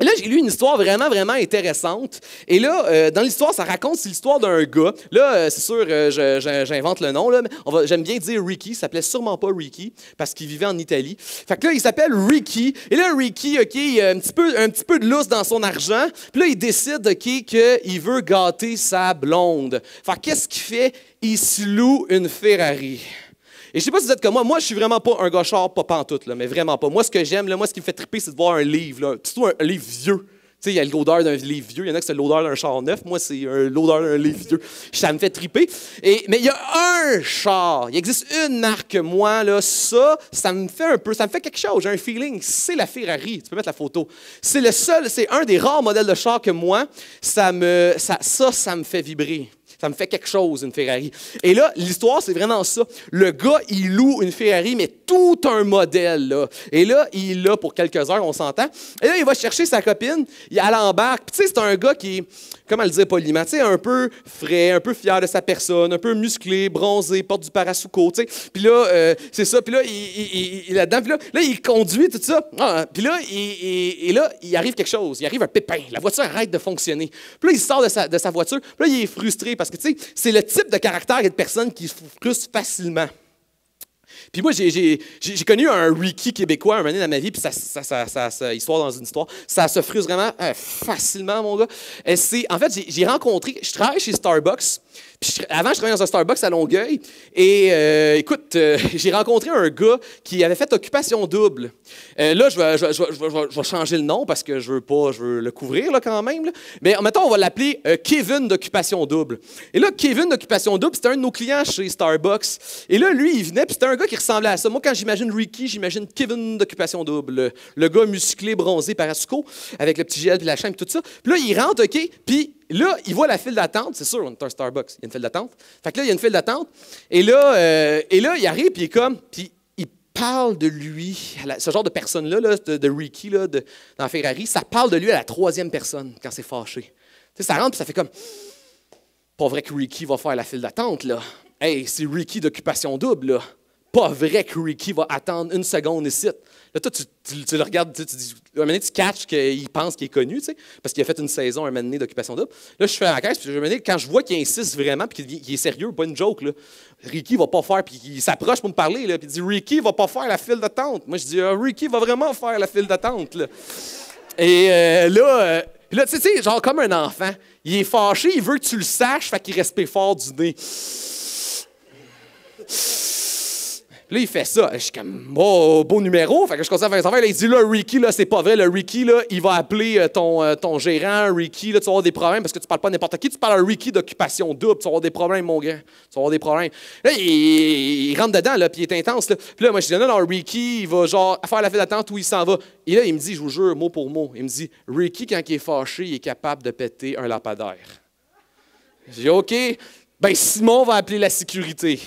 Et là, j'ai lu une histoire vraiment, vraiment intéressante. Et là, euh, dans l'histoire, ça raconte l'histoire d'un gars. Là, euh, c'est sûr, euh, j'invente le nom, mais j'aime bien dire Ricky. Il s'appelait sûrement pas Ricky parce qu'il vivait en Italie. Fait que là, il s'appelle Ricky. Et là, Ricky, OK, il a un petit peu, un petit peu de lousse dans son argent. Puis là, il décide, OK, qu'il veut gâter sa blonde. Fait qu'est-ce qu'il fait? Il se loue une Ferrari. Et je sais pas si vous êtes comme moi, moi je suis vraiment pas un gauchard pas pantoute, là, mais vraiment pas. Moi ce que j'aime, moi ce qui me fait triper, c'est de voir un livre, là, un, livre vieux. Tu sais, il y a l'odeur d'un livre vieux, il y en a qui c'est l'odeur d'un char neuf, moi c'est l'odeur d'un livre vieux. Ça me fait triper. Et, mais il y a un char, il existe une marque moi, là, ça, ça me fait un peu, ça me fait quelque chose, j'ai un feeling, c'est la Ferrari, tu peux mettre la photo. C'est le seul, c'est un des rares modèles de char que moi, ça me, ça, ça me fait vibrer ça me fait quelque chose, une Ferrari. Et là, l'histoire, c'est vraiment ça. Le gars, il loue une Ferrari, mais tout un modèle, là. Et là, il l'a pour quelques heures, on s'entend. Et là, il va chercher sa copine, il embarque. Puis, tu sais, c'est un gars qui est, comment le dire poliment, tu sais, un peu frais, un peu fier de sa personne, un peu musclé, bronzé, porte du parasouco, tu sais. Puis là, euh, c'est ça. Puis là, il, est là-dedans, puis là, il conduit tout ça. Ah, puis là, il, là, il arrive quelque chose. Il arrive un pépin. La voiture arrête de fonctionner. Puis là, il sort de sa, de sa voiture. Puis là, il est frustré parce parce que, tu sais, c'est le type de caractère et de personne qui se frustre facilement. Puis moi, j'ai connu un Ricky québécois un moment dans ma vie, puis ça, histoire dans une histoire, ça se frustre vraiment euh, facilement, mon gars. C'est, en fait, j'ai rencontré, je travaille chez Starbucks, avant, je travaillais dans un Starbucks à Longueuil. Et euh, écoute, euh, j'ai rencontré un gars qui avait fait occupation double. Euh, là, je vais, changer le nom parce que je veux pas, le couvrir là, quand même. Mais mettons, on va l'appeler Kevin d'occupation double. Et là, Kevin d'occupation double, c'était un de nos clients chez Starbucks. Et là, lui, il venait, puis c'était un gars qui ressemblait à ça. Moi, quand j'imagine Ricky, j'imagine Kevin d'occupation double. Le, gars musclé, bronzé, parasco, avec le petit gel, puis la chaîne, tout ça. Puis là, il rentre, OK, puis là, il voit la file d'attente, c'est sûr, on est Starbucks, il y a une file d'attente. Fait que là, il y a une file d'attente. Et là, euh, et là, il arrive, puis il comme, puis il parle de lui, ce genre de personne-là, de, Ricky, là, de, dans Ferrari, ça parle de lui à la troisième personne quand c'est fâché. Tu ça rentre, puis ça fait comme, pas vrai que Ricky va faire la file d'attente, là. Hey, c'est Ricky d'occupation double, là pas vrai que Ricky va attendre une seconde ici. Là, toi, tu, le regardes, tu, tu, dis, un moment donné, tu catches qu'il pense qu'il est connu, tu sais, parce qu'il a fait une saison, un moment donné, d'occupation double. Là, je fais à ma caisse, puis je me dis, quand je vois qu'il insiste vraiment, puis qu'il est sérieux, pas une joke, là, Ricky va pas faire, puis il s'approche pour me parler, là, puis il dit, Ricky va pas faire la file d'attente. Moi, je dis, ah, Ricky va vraiment faire la file d'attente, là. Et euh, là, euh, là tu sais, genre comme un enfant, il est fâché, il veut que tu le saches, fait qu'il respecte fort du nez. Là, il fait ça. Je suis comme, oh, beau numéro. Fait que je commence à faire ça. il dit, là, Ricky, là, c'est pas vrai. Le Ricky, là, il va appeler euh, ton, euh, ton gérant. Ricky, là, tu vas avoir des problèmes parce que tu parles pas n'importe qui. Tu parles à Ricky d'occupation double. Tu vas avoir des problèmes, mon gars. Tu vas avoir des problèmes. Là, il, rentre dedans, là, puis il est intense. Là. Puis là, moi, je dis, non, non, Ricky, il va genre faire la fête d'attente où il s'en va. Et là, il me dit, je vous jure, mot pour mot, il me dit, Ricky, quand il est fâché, il est capable de péter un lampadaire. J'ai dit, OK. Ben, Simon va appeler la sécurité.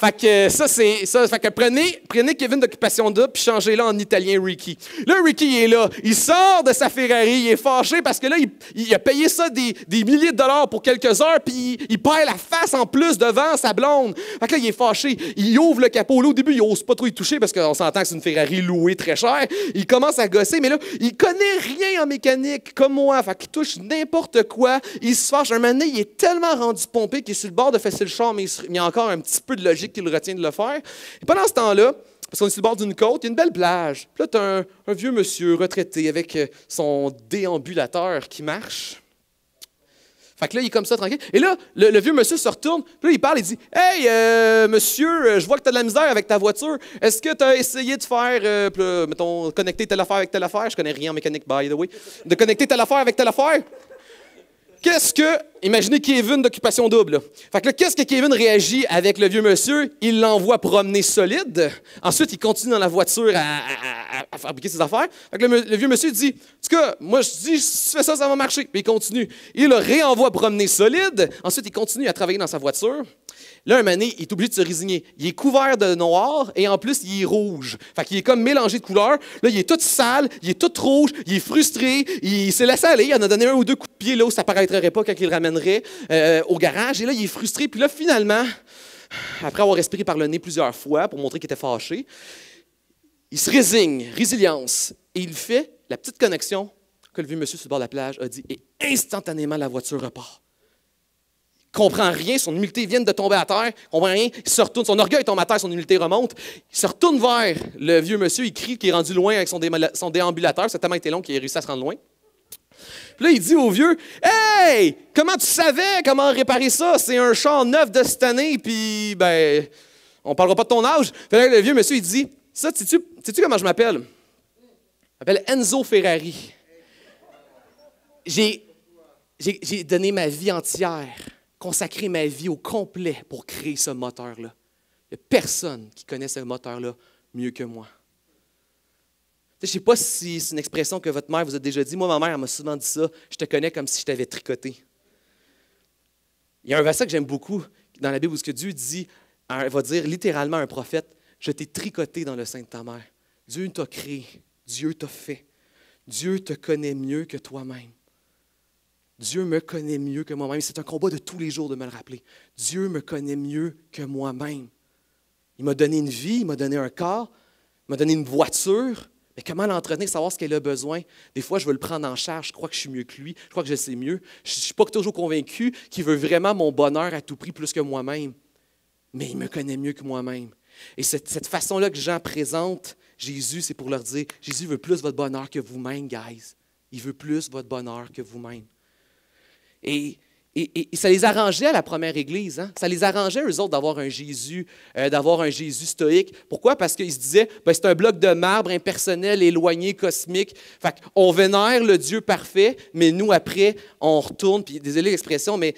Fait que ça, c'est ça. Fait que prenez, prenez Kevin d'occupation double puis changez-le en italien Ricky. Là, Ricky est là. Il sort de sa Ferrari. Il est fâché parce que là, il, a payé ça des, milliers de dollars pour quelques heures puis il, perd la face en plus devant sa blonde. Fait que il est fâché. Il ouvre le capot. Là, au début, il n'ose pas trop y toucher parce qu'on s'entend que c'est une Ferrari louée très chère. Il commence à gosser, mais là, il connaît rien en mécanique comme moi. Fait qu'il touche n'importe quoi. Il se fâche. Un moment donné, il est tellement rendu pompé qu'il est sur le bord de fesser le char, mais il y a encore un petit peu de logique qu'il le retient de le faire. pendant ce temps-là, parce qu'on est sur le bord d'une côte, il y a une belle plage. Puis là, tu as un, vieux monsieur retraité avec euh, son déambulateur qui marche. Fait que là, il est comme ça, tranquille. Et là, le, vieux monsieur se retourne, puis là, il parle, et dit Hey, euh, monsieur, euh, je vois que tu as de la misère avec ta voiture. Est-ce que tu as essayé de faire, mettons, connecter telle affaire avec telle affaire Je connais rien en mécanique, by the way. De connecter telle affaire avec telle affaire qu'est-ce que, imaginez Kevin d'occupation double. Fait que qu'est-ce que Kevin réagit avec le vieux monsieur? Il l'envoie promener solide. Ensuite, il continue dans la voiture à, fabriquer ses affaires. Fait le, vieux monsieur dit, en tout cas, moi, je dis, si fais ça, ça va marcher. Puis il continue. Il le réenvoie promener solide. Ensuite, il continue à travailler dans sa voiture. Là, un mané, il est obligé de se résigner. Il est couvert de noir et en plus, il est rouge. Fait qu'il est comme mélangé de couleurs. Là, il est tout sale, il est tout rouge, il est frustré, il s'est laissé aller. Il en a donné un ou deux coups de pied là où ça paraîtrait pas quand il le ramènerait euh, au garage. Et là, il est frustré. Puis là, finalement, après avoir respiré par le nez plusieurs fois pour montrer qu'il était fâché, il se résigne, résilience. Et il fait la petite connexion que le vieux monsieur sur le bord de la plage a dit. Et instantanément, la voiture repart comprend rien, son humilité vient de tomber à terre, comprend rien, il se retourne, son orgueil tombe à terre, son humilité remonte, il se retourne vers le vieux monsieur, il crie qu'il est rendu loin avec son, déambulateur, ça a tellement été long qu'il a réussi à se rendre loin. Puis là, il dit au vieux, « Hey, comment tu savais comment réparer ça? C'est un champ neuf de cette année, puis ben, on parlera pas de ton âge. » le vieux monsieur, il dit, « Ça, tu sais -tu comment je m'appelle? Je m'appelle Enzo Ferrari. J'ai donné ma vie entière consacrer ma vie au complet pour créer ce moteur-là. Il n'y a personne qui connaît ce moteur-là mieux que moi. Je ne sais pas si c'est une expression que votre mère vous a déjà dit. Moi, ma mère, m'a souvent dit ça. Je te connais comme si je t'avais tricoté. Il y a un verset que j'aime beaucoup dans la Bible où ce que Dieu dit, va dire littéralement à un prophète, je t'ai tricoté dans le sein de ta mère. Dieu t'a créé. Dieu t'a fait. Dieu te connaît mieux que toi-même. Dieu me connaît mieux que moi-même. C'est un combat de tous les jours de me le rappeler. Dieu me connaît mieux que moi-même. Il m'a donné une vie, il m'a donné un corps, il m'a donné une voiture. Mais comment l'entraîner, savoir ce qu'elle a besoin? Des fois, je veux le prendre en charge. Je crois que je suis mieux que lui. Je crois que je sais mieux. Je ne suis pas toujours convaincu qu'il veut vraiment mon bonheur à tout prix plus que moi-même. Mais il me connaît mieux que moi-même. Et cette, façon-là que j'en présente Jésus, c'est pour leur dire Jésus veut plus votre bonheur que vous-même, guys. Il veut plus votre bonheur que vous-même. Et, ça les arrangeait à la première Église. Hein. Ça les arrangeait, eux autres, d'avoir un Jésus, euh, d'avoir un Jésus stoïque. Pourquoi? Parce qu'ils se disaient, ben, c'est un bloc de marbre impersonnel, éloigné, cosmique. Fait on vénère le Dieu parfait, mais nous, après, on retourne. Puis, désolé l'expression, mais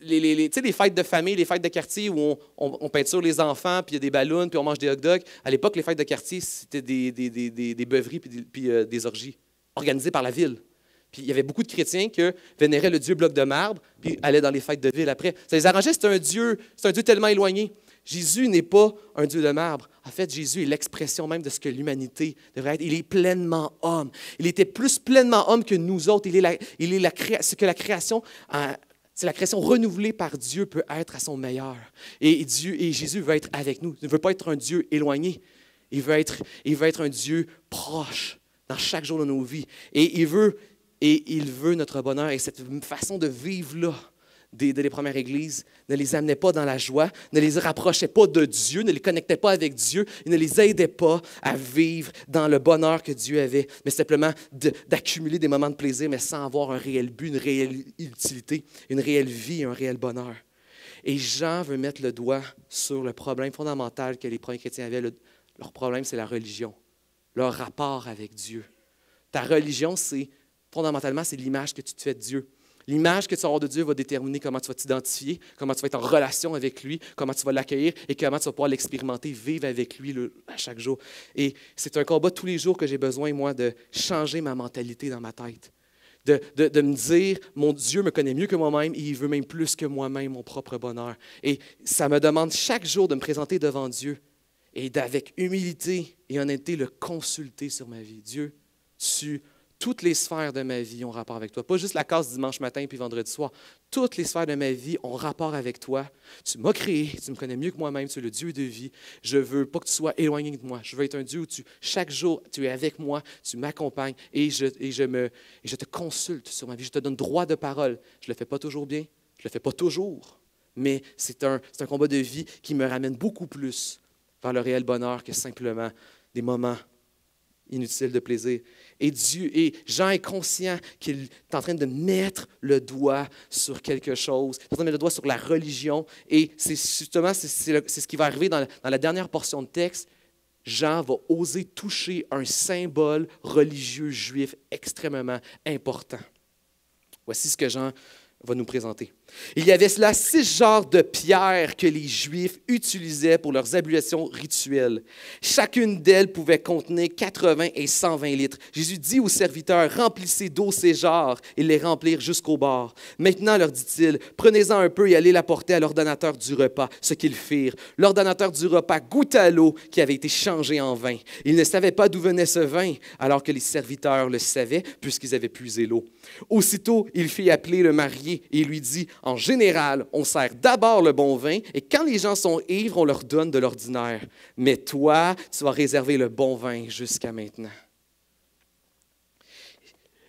les, les, les, fêtes de famille, les fêtes de quartier où on, peinture les enfants, puis il y a des ballons, puis on mange des hot-dogs. À l'époque, les fêtes de quartier, c'était des, des, beuveries, puis, euh, des orgies organisées par la ville. Puis il y avait beaucoup de chrétiens qui vénéraient le dieu bloc de marbre, puis allaient dans les fêtes de ville après. Ça les arrangeait, c'est un dieu, c'est un dieu tellement éloigné. Jésus n'est pas un dieu de marbre. En fait, Jésus est l'expression même de ce que l'humanité devrait être. Il est pleinement homme. Il était plus pleinement homme que nous autres. Il est, la, il est la, ce que la création euh, c'est la création renouvelée par Dieu peut être à son meilleur. Et Dieu et Jésus veut être avec nous. Il ne veut pas être un Dieu éloigné. Il veut être, il veut être un Dieu proche dans chaque jour de nos vies. Et il veut et il veut notre bonheur. Et cette façon de vivre-là des, des, premières églises ne les amenait pas dans la joie, ne les rapprochait pas de Dieu, ne les connectait pas avec Dieu, et ne les aidait pas à vivre dans le bonheur que Dieu avait, mais simplement d'accumuler des moments de plaisir, mais sans avoir un réel but, une réelle utilité, une réelle vie, un réel bonheur. Et Jean veut mettre le doigt sur le problème fondamental que les premiers chrétiens avaient. leur problème, c'est la religion, leur rapport avec Dieu. Ta religion, c'est fondamentalement, c'est l'image que tu te fais de Dieu. L'image que tu auras de Dieu va déterminer comment tu vas t'identifier, comment tu vas être en relation avec lui, comment tu vas l'accueillir et comment tu vas pouvoir l'expérimenter, vivre avec lui à chaque jour. Et c'est un combat tous les jours que j'ai besoin, moi, de changer ma mentalité dans ma tête. De, de, de, me dire, mon Dieu me connaît mieux que moi-même et il veut même plus que moi-même mon propre bonheur. Et ça me demande chaque jour de me présenter devant Dieu et d'avec humilité et honnêteté le consulter sur ma vie. Dieu, tu toutes les sphères de ma vie ont rapport avec toi. Pas juste la case dimanche matin puis vendredi soir. Toutes les sphères de ma vie ont rapport avec toi. Tu m'as créé, tu me connais mieux que moi-même, tu es le Dieu de vie. Je veux pas que tu sois éloigné de moi. Je veux être un Dieu où tu, chaque jour, tu es avec moi, tu m'accompagnes et je, te consulte sur ma vie. Je te donne droit de parole. Je le fais pas toujours bien, je le fais pas toujours, mais c'est un combat de vie qui me ramène beaucoup plus vers le réel bonheur que simplement des moments inutile de plaisir. Et Dieu, et Jean est conscient qu'il est en train de mettre le doigt sur quelque chose, il est en train de mettre le doigt sur la religion. Et c'est justement c'est, ce qui va arriver dans la dernière portion de texte. Jean va oser toucher un symbole religieux juif extrêmement important. Voici ce que Jean va nous présenter. Il y avait cela six genres de pierres que les Juifs utilisaient pour leurs ablutions rituelles. Chacune d'elles pouvait contenir 80 et 120 litres. Jésus dit aux serviteurs, remplissez d'eau ces genres et les remplir jusqu'au bord. Maintenant, leur dit-il, prenez-en un peu et allez l'apporter à l'ordonnateur du repas, ce qu'ils firent. L'ordonnateur du repas goûta l'eau qui avait été changée en vin. Il ne savait pas d'où venait ce vin, alors que les serviteurs le savaient puisqu'ils avaient puisé l'eau. Aussitôt, il fit appeler le marié et lui dit, en général, on sert d'abord le bon vin et quand les gens sont ivres, on leur donne de l'ordinaire. Mais toi, tu vas réserver le bon vin jusqu'à maintenant.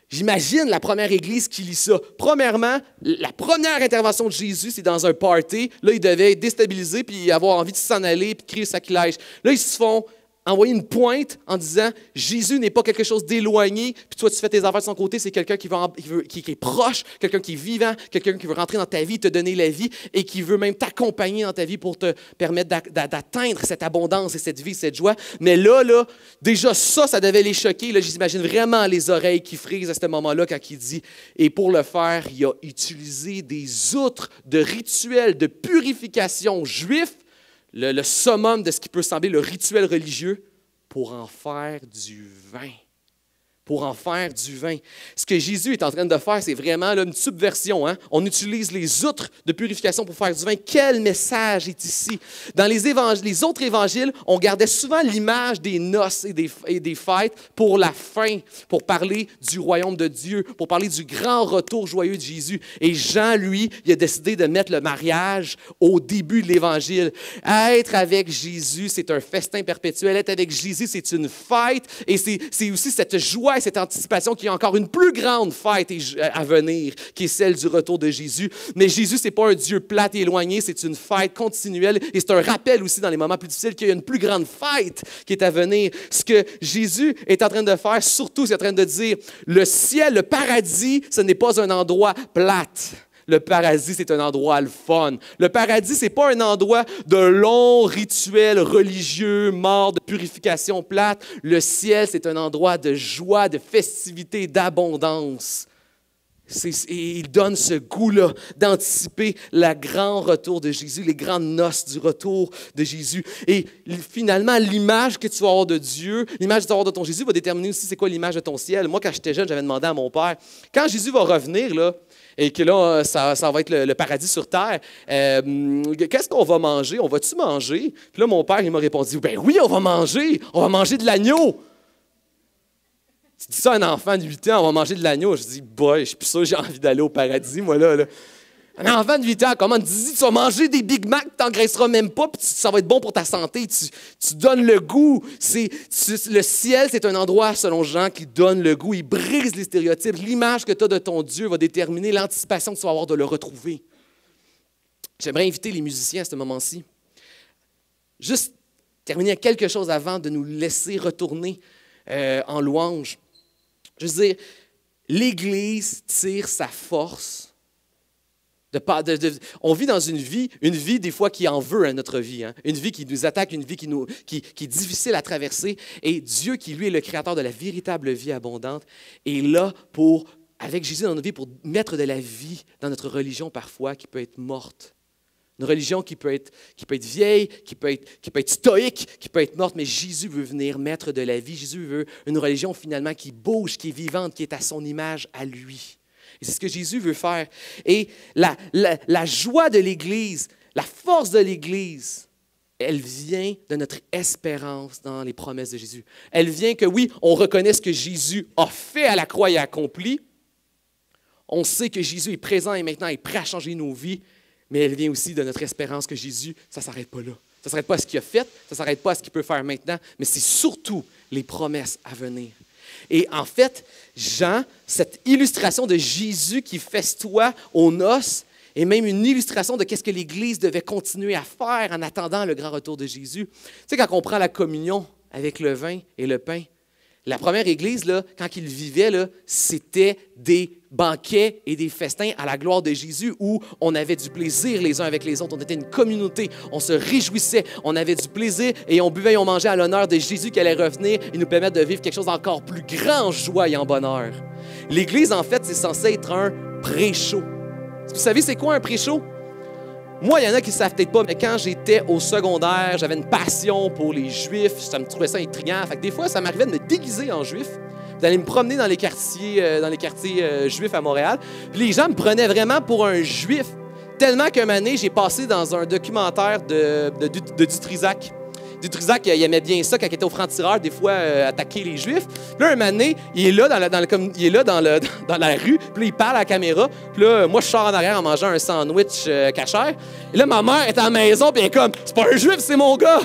J'imagine la première église qui lit ça. Premièrement, la première intervention de Jésus, c'est dans un party. Là, ils devaient être déstabilisés puis avoir envie de s'en aller puis de crier le sacrilège. Là, ils se font envoyer une pointe en disant Jésus n'est pas quelque chose d'éloigné, puis toi tu fais tes affaires de son côté, c'est quelqu'un qui, qui, est proche, quelqu'un qui est vivant, quelqu'un qui veut rentrer dans ta vie, te donner la vie et qui veut même t'accompagner dans ta vie pour te permettre d'atteindre cette abondance et cette vie, cette joie. Mais là, là, déjà ça, ça devait les choquer. Là, j'imagine vraiment les oreilles qui frisent à ce moment-là quand il dit Et pour le faire, il a utilisé des outres de rituels de purification juifs le, summum de ce qui peut sembler le rituel religieux pour en faire du vin pour en faire du vin. Ce que Jésus est en train de faire, c'est vraiment une subversion. Hein. On utilise les outres de purification pour faire du vin. Quel message est ici? Dans les, autres évangiles, on gardait souvent l'image des noces et des, et des fêtes pour la fin, pour parler du royaume de Dieu, pour parler du grand retour joyeux de Jésus. Et Jean, lui, il a décidé de mettre le mariage au début de l'évangile. Être avec Jésus, c'est un festin perpétuel. Être avec Jésus, c'est une fête et c'est aussi cette joie cette anticipation qui y a encore une plus grande fête à venir, qui est celle du retour de Jésus. Mais Jésus, ce n'est pas un Dieu plat et éloigné, c'est une fête continuelle et c'est un rappel aussi dans les moments plus difficiles qu'il y a une plus grande fête qui est à venir. Ce que Jésus est en train de faire, surtout, c'est en train de dire, le ciel, le paradis, ce n'est pas un endroit plat. » Le paradis, c'est un endroit le fun. Le paradis, n'est pas un endroit de longs rituels religieux, morts, de purification plate. Le ciel, c'est un endroit de joie, de festivité, d'abondance. Et il donne ce goût-là d'anticiper le grand retour de Jésus, les grandes noces du retour de Jésus. Et finalement, l'image que tu vas avoir de Dieu, l'image que tu vas avoir de ton Jésus va déterminer aussi c'est quoi l'image de ton ciel. Moi, quand j'étais jeune, j'avais demandé à mon père, quand Jésus va revenir, là, et que là, ça, va être le, paradis sur terre. Euh, qu'est-ce qu'on va manger? On va-tu manger? Puis là, mon père, il m'a répondu, ben oui, on va manger. On va manger de l'agneau. Tu dis ça à un enfant de 8 ans, on va manger de l'agneau. Je dis, boy, je suis plus sûr j'ai envie d'aller au paradis, moi, là. Un enfant de 8 ans, comment dis tu vas manger des Big Mac, tu n'engraisseras même pas, puis ça va être bon pour ta santé. Tu, donnes le goût. le ciel, c'est un endroit, selon Jean, qui donne le goût. Il brise les stéréotypes. L'image que tu as de ton Dieu va déterminer l'anticipation que tu vas avoir de le retrouver. J'aimerais inviter les musiciens à ce moment-ci. Juste terminer quelque chose avant de nous laisser retourner euh, en louange. Je veux dire, l'Église tire sa force. De, on vit dans une vie, une vie des fois qui en veut à notre vie, hein. une vie qui nous attaque, une vie qui, nous, qui est difficile à traverser. Et Dieu, qui lui est le créateur de la véritable vie abondante, est là pour, avec Jésus dans nos vies, pour mettre de la vie dans notre religion parfois qui peut être morte une religion qui peut être, qui peut être vieille, qui peut être, qui peut être stoïque, qui peut être morte, mais Jésus veut venir maître de la vie. Jésus veut une religion finalement qui bouge, qui est vivante, qui est à son image, à lui. Et c'est ce que Jésus veut faire. Et la, la, la joie de l'Église, la force de l'Église, elle vient de notre espérance dans les promesses de Jésus. Elle vient que oui, on reconnaît ce que Jésus a fait à la croix et accompli. On sait que Jésus est présent et maintenant est prêt à changer nos vies mais elle vient aussi de notre espérance que Jésus, ça ne s'arrête pas là. Ça ne s'arrête pas à ce qu'il a fait, ça ne s'arrête pas à ce qu'il peut faire maintenant, mais c'est surtout les promesses à venir. Et en fait, Jean, cette illustration de Jésus qui festoie aux noces, est même une illustration de qu'est-ce que l'Église devait continuer à faire en attendant le grand retour de Jésus. Tu sais, quand on prend la communion avec le vin et le pain, la première église, là, quand ils vivaient, c'était des banquets et des festins à la gloire de Jésus où on avait du plaisir les uns avec les autres. On était une communauté, on se réjouissait, on avait du plaisir et on buvait et on mangeait à l'honneur de Jésus qui allait revenir et nous permettre de vivre quelque chose d'encore plus grand en joie et en bonheur. L'église, en fait, c'est censé être un pré chaud Vous savez, c'est quoi un pré moi, il y en a qui ne savent peut-être pas, mais quand j'étais au secondaire, j'avais une passion pour les Juifs. Ça me trouvait ça intriguant. Fait des fois, ça m'arrivait de me déguiser en Juif, d'aller me promener dans les quartiers, euh, dans les quartiers euh, juifs à Montréal. Puis les gens me prenaient vraiment pour un Juif. Tellement qu'une année, j'ai passé dans un documentaire de, de, du qu'il il aimait bien ça quand il était au franc-tireur, des fois euh, attaquer les Juifs. Puis là, un moment il est là dans la, le, il est là dans, dans la rue, puis là, il parle à la caméra. Puis là, moi, je sors en arrière en mangeant un sandwich cachère. Euh, Et là, ma mère est à la maison, puis elle est comme C'est pas un Juif, c'est mon gars!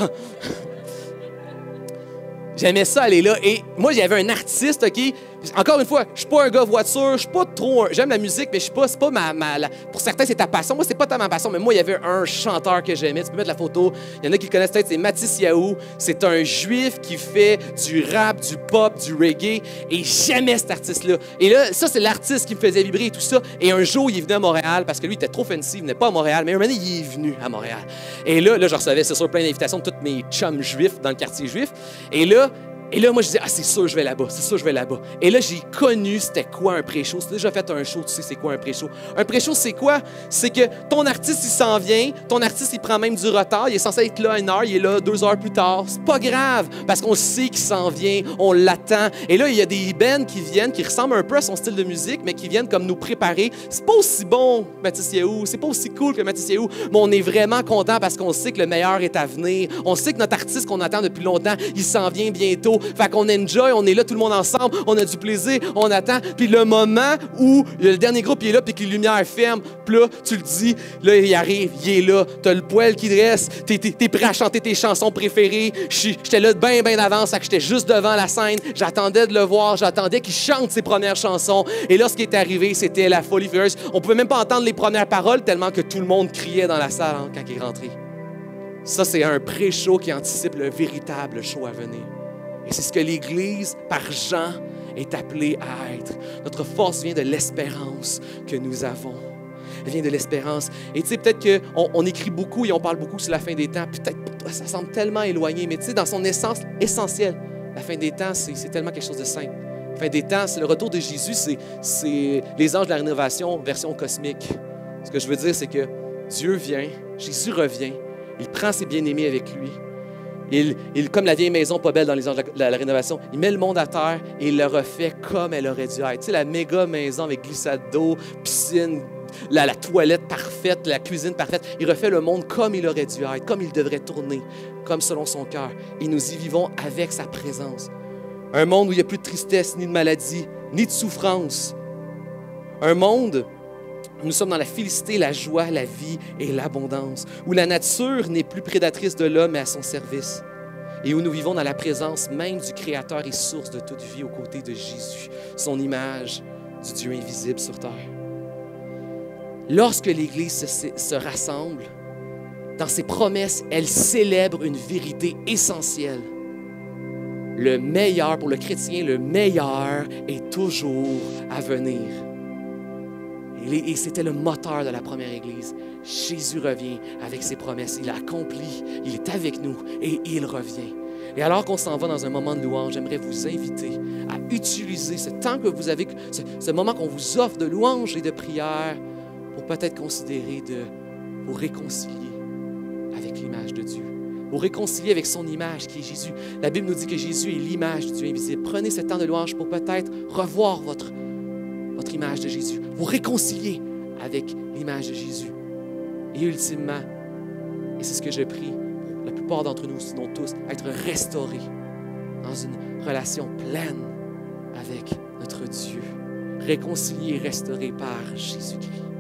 J'aimais ça aller là. Et moi, j'avais un artiste, qui... Encore une fois, je suis pas un gars voiture, je suis pas trop. J'aime la musique, mais je suis pas. C'est pas ma, ma Pour certains, c'est ta passion. Moi, c'est pas ta passion, mais moi, il y avait un chanteur que j'aimais. Tu peux mettre la photo. Il y en a qui le connaissent peut-être, c'est Mathis Yahou. C'est un juif qui fait du rap, du pop, du reggae, et j'aimais cet artiste-là. Et là, ça, c'est l'artiste qui me faisait vibrer et tout ça. Et un jour, il est venu à Montréal parce que lui, il était trop fancy, il venait pas à Montréal, mais un moment il est venu à Montréal. Et là, là, je recevais, c'est sûr, plein d'invitations de tous mes chums juifs dans le quartier juif. Et là, et là, moi, je dis ah, c'est sûr, je vais là-bas, c'est sûr, je vais là-bas. Et là, j'ai connu c'était quoi un pré-show. Si tu déjà fait un show, tu sais c'est quoi un pré-show. Un pré-show, c'est quoi? C'est que ton artiste, il s'en vient, ton artiste, il prend même du retard, il est censé être là une heure, il est là deux heures plus tard. C'est pas grave, parce qu'on sait qu'il s'en vient, on l'attend. Et là, il y a des bands qui viennent, qui ressemblent un peu à son style de musique, mais qui viennent comme nous préparer. C'est pas aussi bon, Mathis Yehou, c'est pas aussi cool que Mathis Yeou, mais on est vraiment content parce qu'on sait que le meilleur est à venir. On sait que notre artiste qu'on attend depuis longtemps, il s'en vient bientôt. Fait qu'on enjoy, on est là tout le monde ensemble, on a du plaisir, on attend. Puis le moment où le dernier groupe est là, puis que les lumières ferment, là, tu le dis, là, il arrive, il est là, t'as le poil qui dresse, t'es, prêt à chanter tes chansons préférées. J'étais là bien, bien d'avance, fait que j'étais juste devant la scène, j'attendais de le voir, j'attendais qu'il chante ses premières chansons. Et là, ce qui est arrivé, c'était la folie furieuse. On pouvait même pas entendre les premières paroles tellement que tout le monde criait dans la salle hein, quand il est rentré. Ça, c'est un pré-show qui anticipe le véritable show à venir. Et c'est ce que l'Église, par Jean, est appelée à être. Notre force vient de l'espérance que nous avons. Elle vient de l'espérance. Et tu sais, peut-être qu'on on écrit beaucoup et on parle beaucoup sur la fin des temps. Peut-être que ça semble tellement éloigné, mais tu sais, dans son essence essentielle, la fin des temps, c'est tellement quelque chose de simple. La fin des temps, c'est le retour de Jésus, c'est les anges de la rénovation version cosmique. Ce que je veux dire, c'est que Dieu vient, Jésus revient, il prend ses bien-aimés avec lui, il, comme la vieille maison pas belle dans les anges, la, la, rénovation, il met le monde à terre et il le refait comme elle aurait dû être. Tu sais, la méga maison avec glissade d'eau, piscine, la, la, toilette parfaite, la cuisine parfaite. Il refait le monde comme il aurait dû être, comme il devrait tourner, comme selon son cœur. Et nous y vivons avec sa présence. Un monde où il n'y a plus de tristesse, ni de maladie, ni de souffrance. Un monde nous sommes dans la félicité, la joie, la vie et l'abondance, où la nature n'est plus prédatrice de l'homme et à son service, et où nous vivons dans la présence même du Créateur et source de toute vie aux côtés de Jésus, son image du Dieu invisible sur terre. Lorsque l'Église se rassemble, dans ses promesses, elle célèbre une vérité essentielle. Le meilleur pour le chrétien, le meilleur est toujours à venir. Et c'était le moteur de la première Église. Jésus revient avec ses promesses. Il accomplit, il est avec nous et il revient. Et alors qu'on s'en va dans un moment de louange, j'aimerais vous inviter à utiliser ce temps que vous avez, ce, moment qu'on vous offre de louange et de prière pour peut-être considérer de vous réconcilier avec l'image de Dieu, vous réconcilier avec son image qui est Jésus. La Bible nous dit que Jésus est l'image de Dieu invisible. Prenez ce temps de louange pour peut-être revoir votre votre image de Jésus, vous réconcilier avec l'image de Jésus. Et ultimement, et c'est ce que je prie la plupart d'entre nous, sinon tous, être restaurés dans une relation pleine avec notre Dieu, réconciliés et restaurés par Jésus-Christ.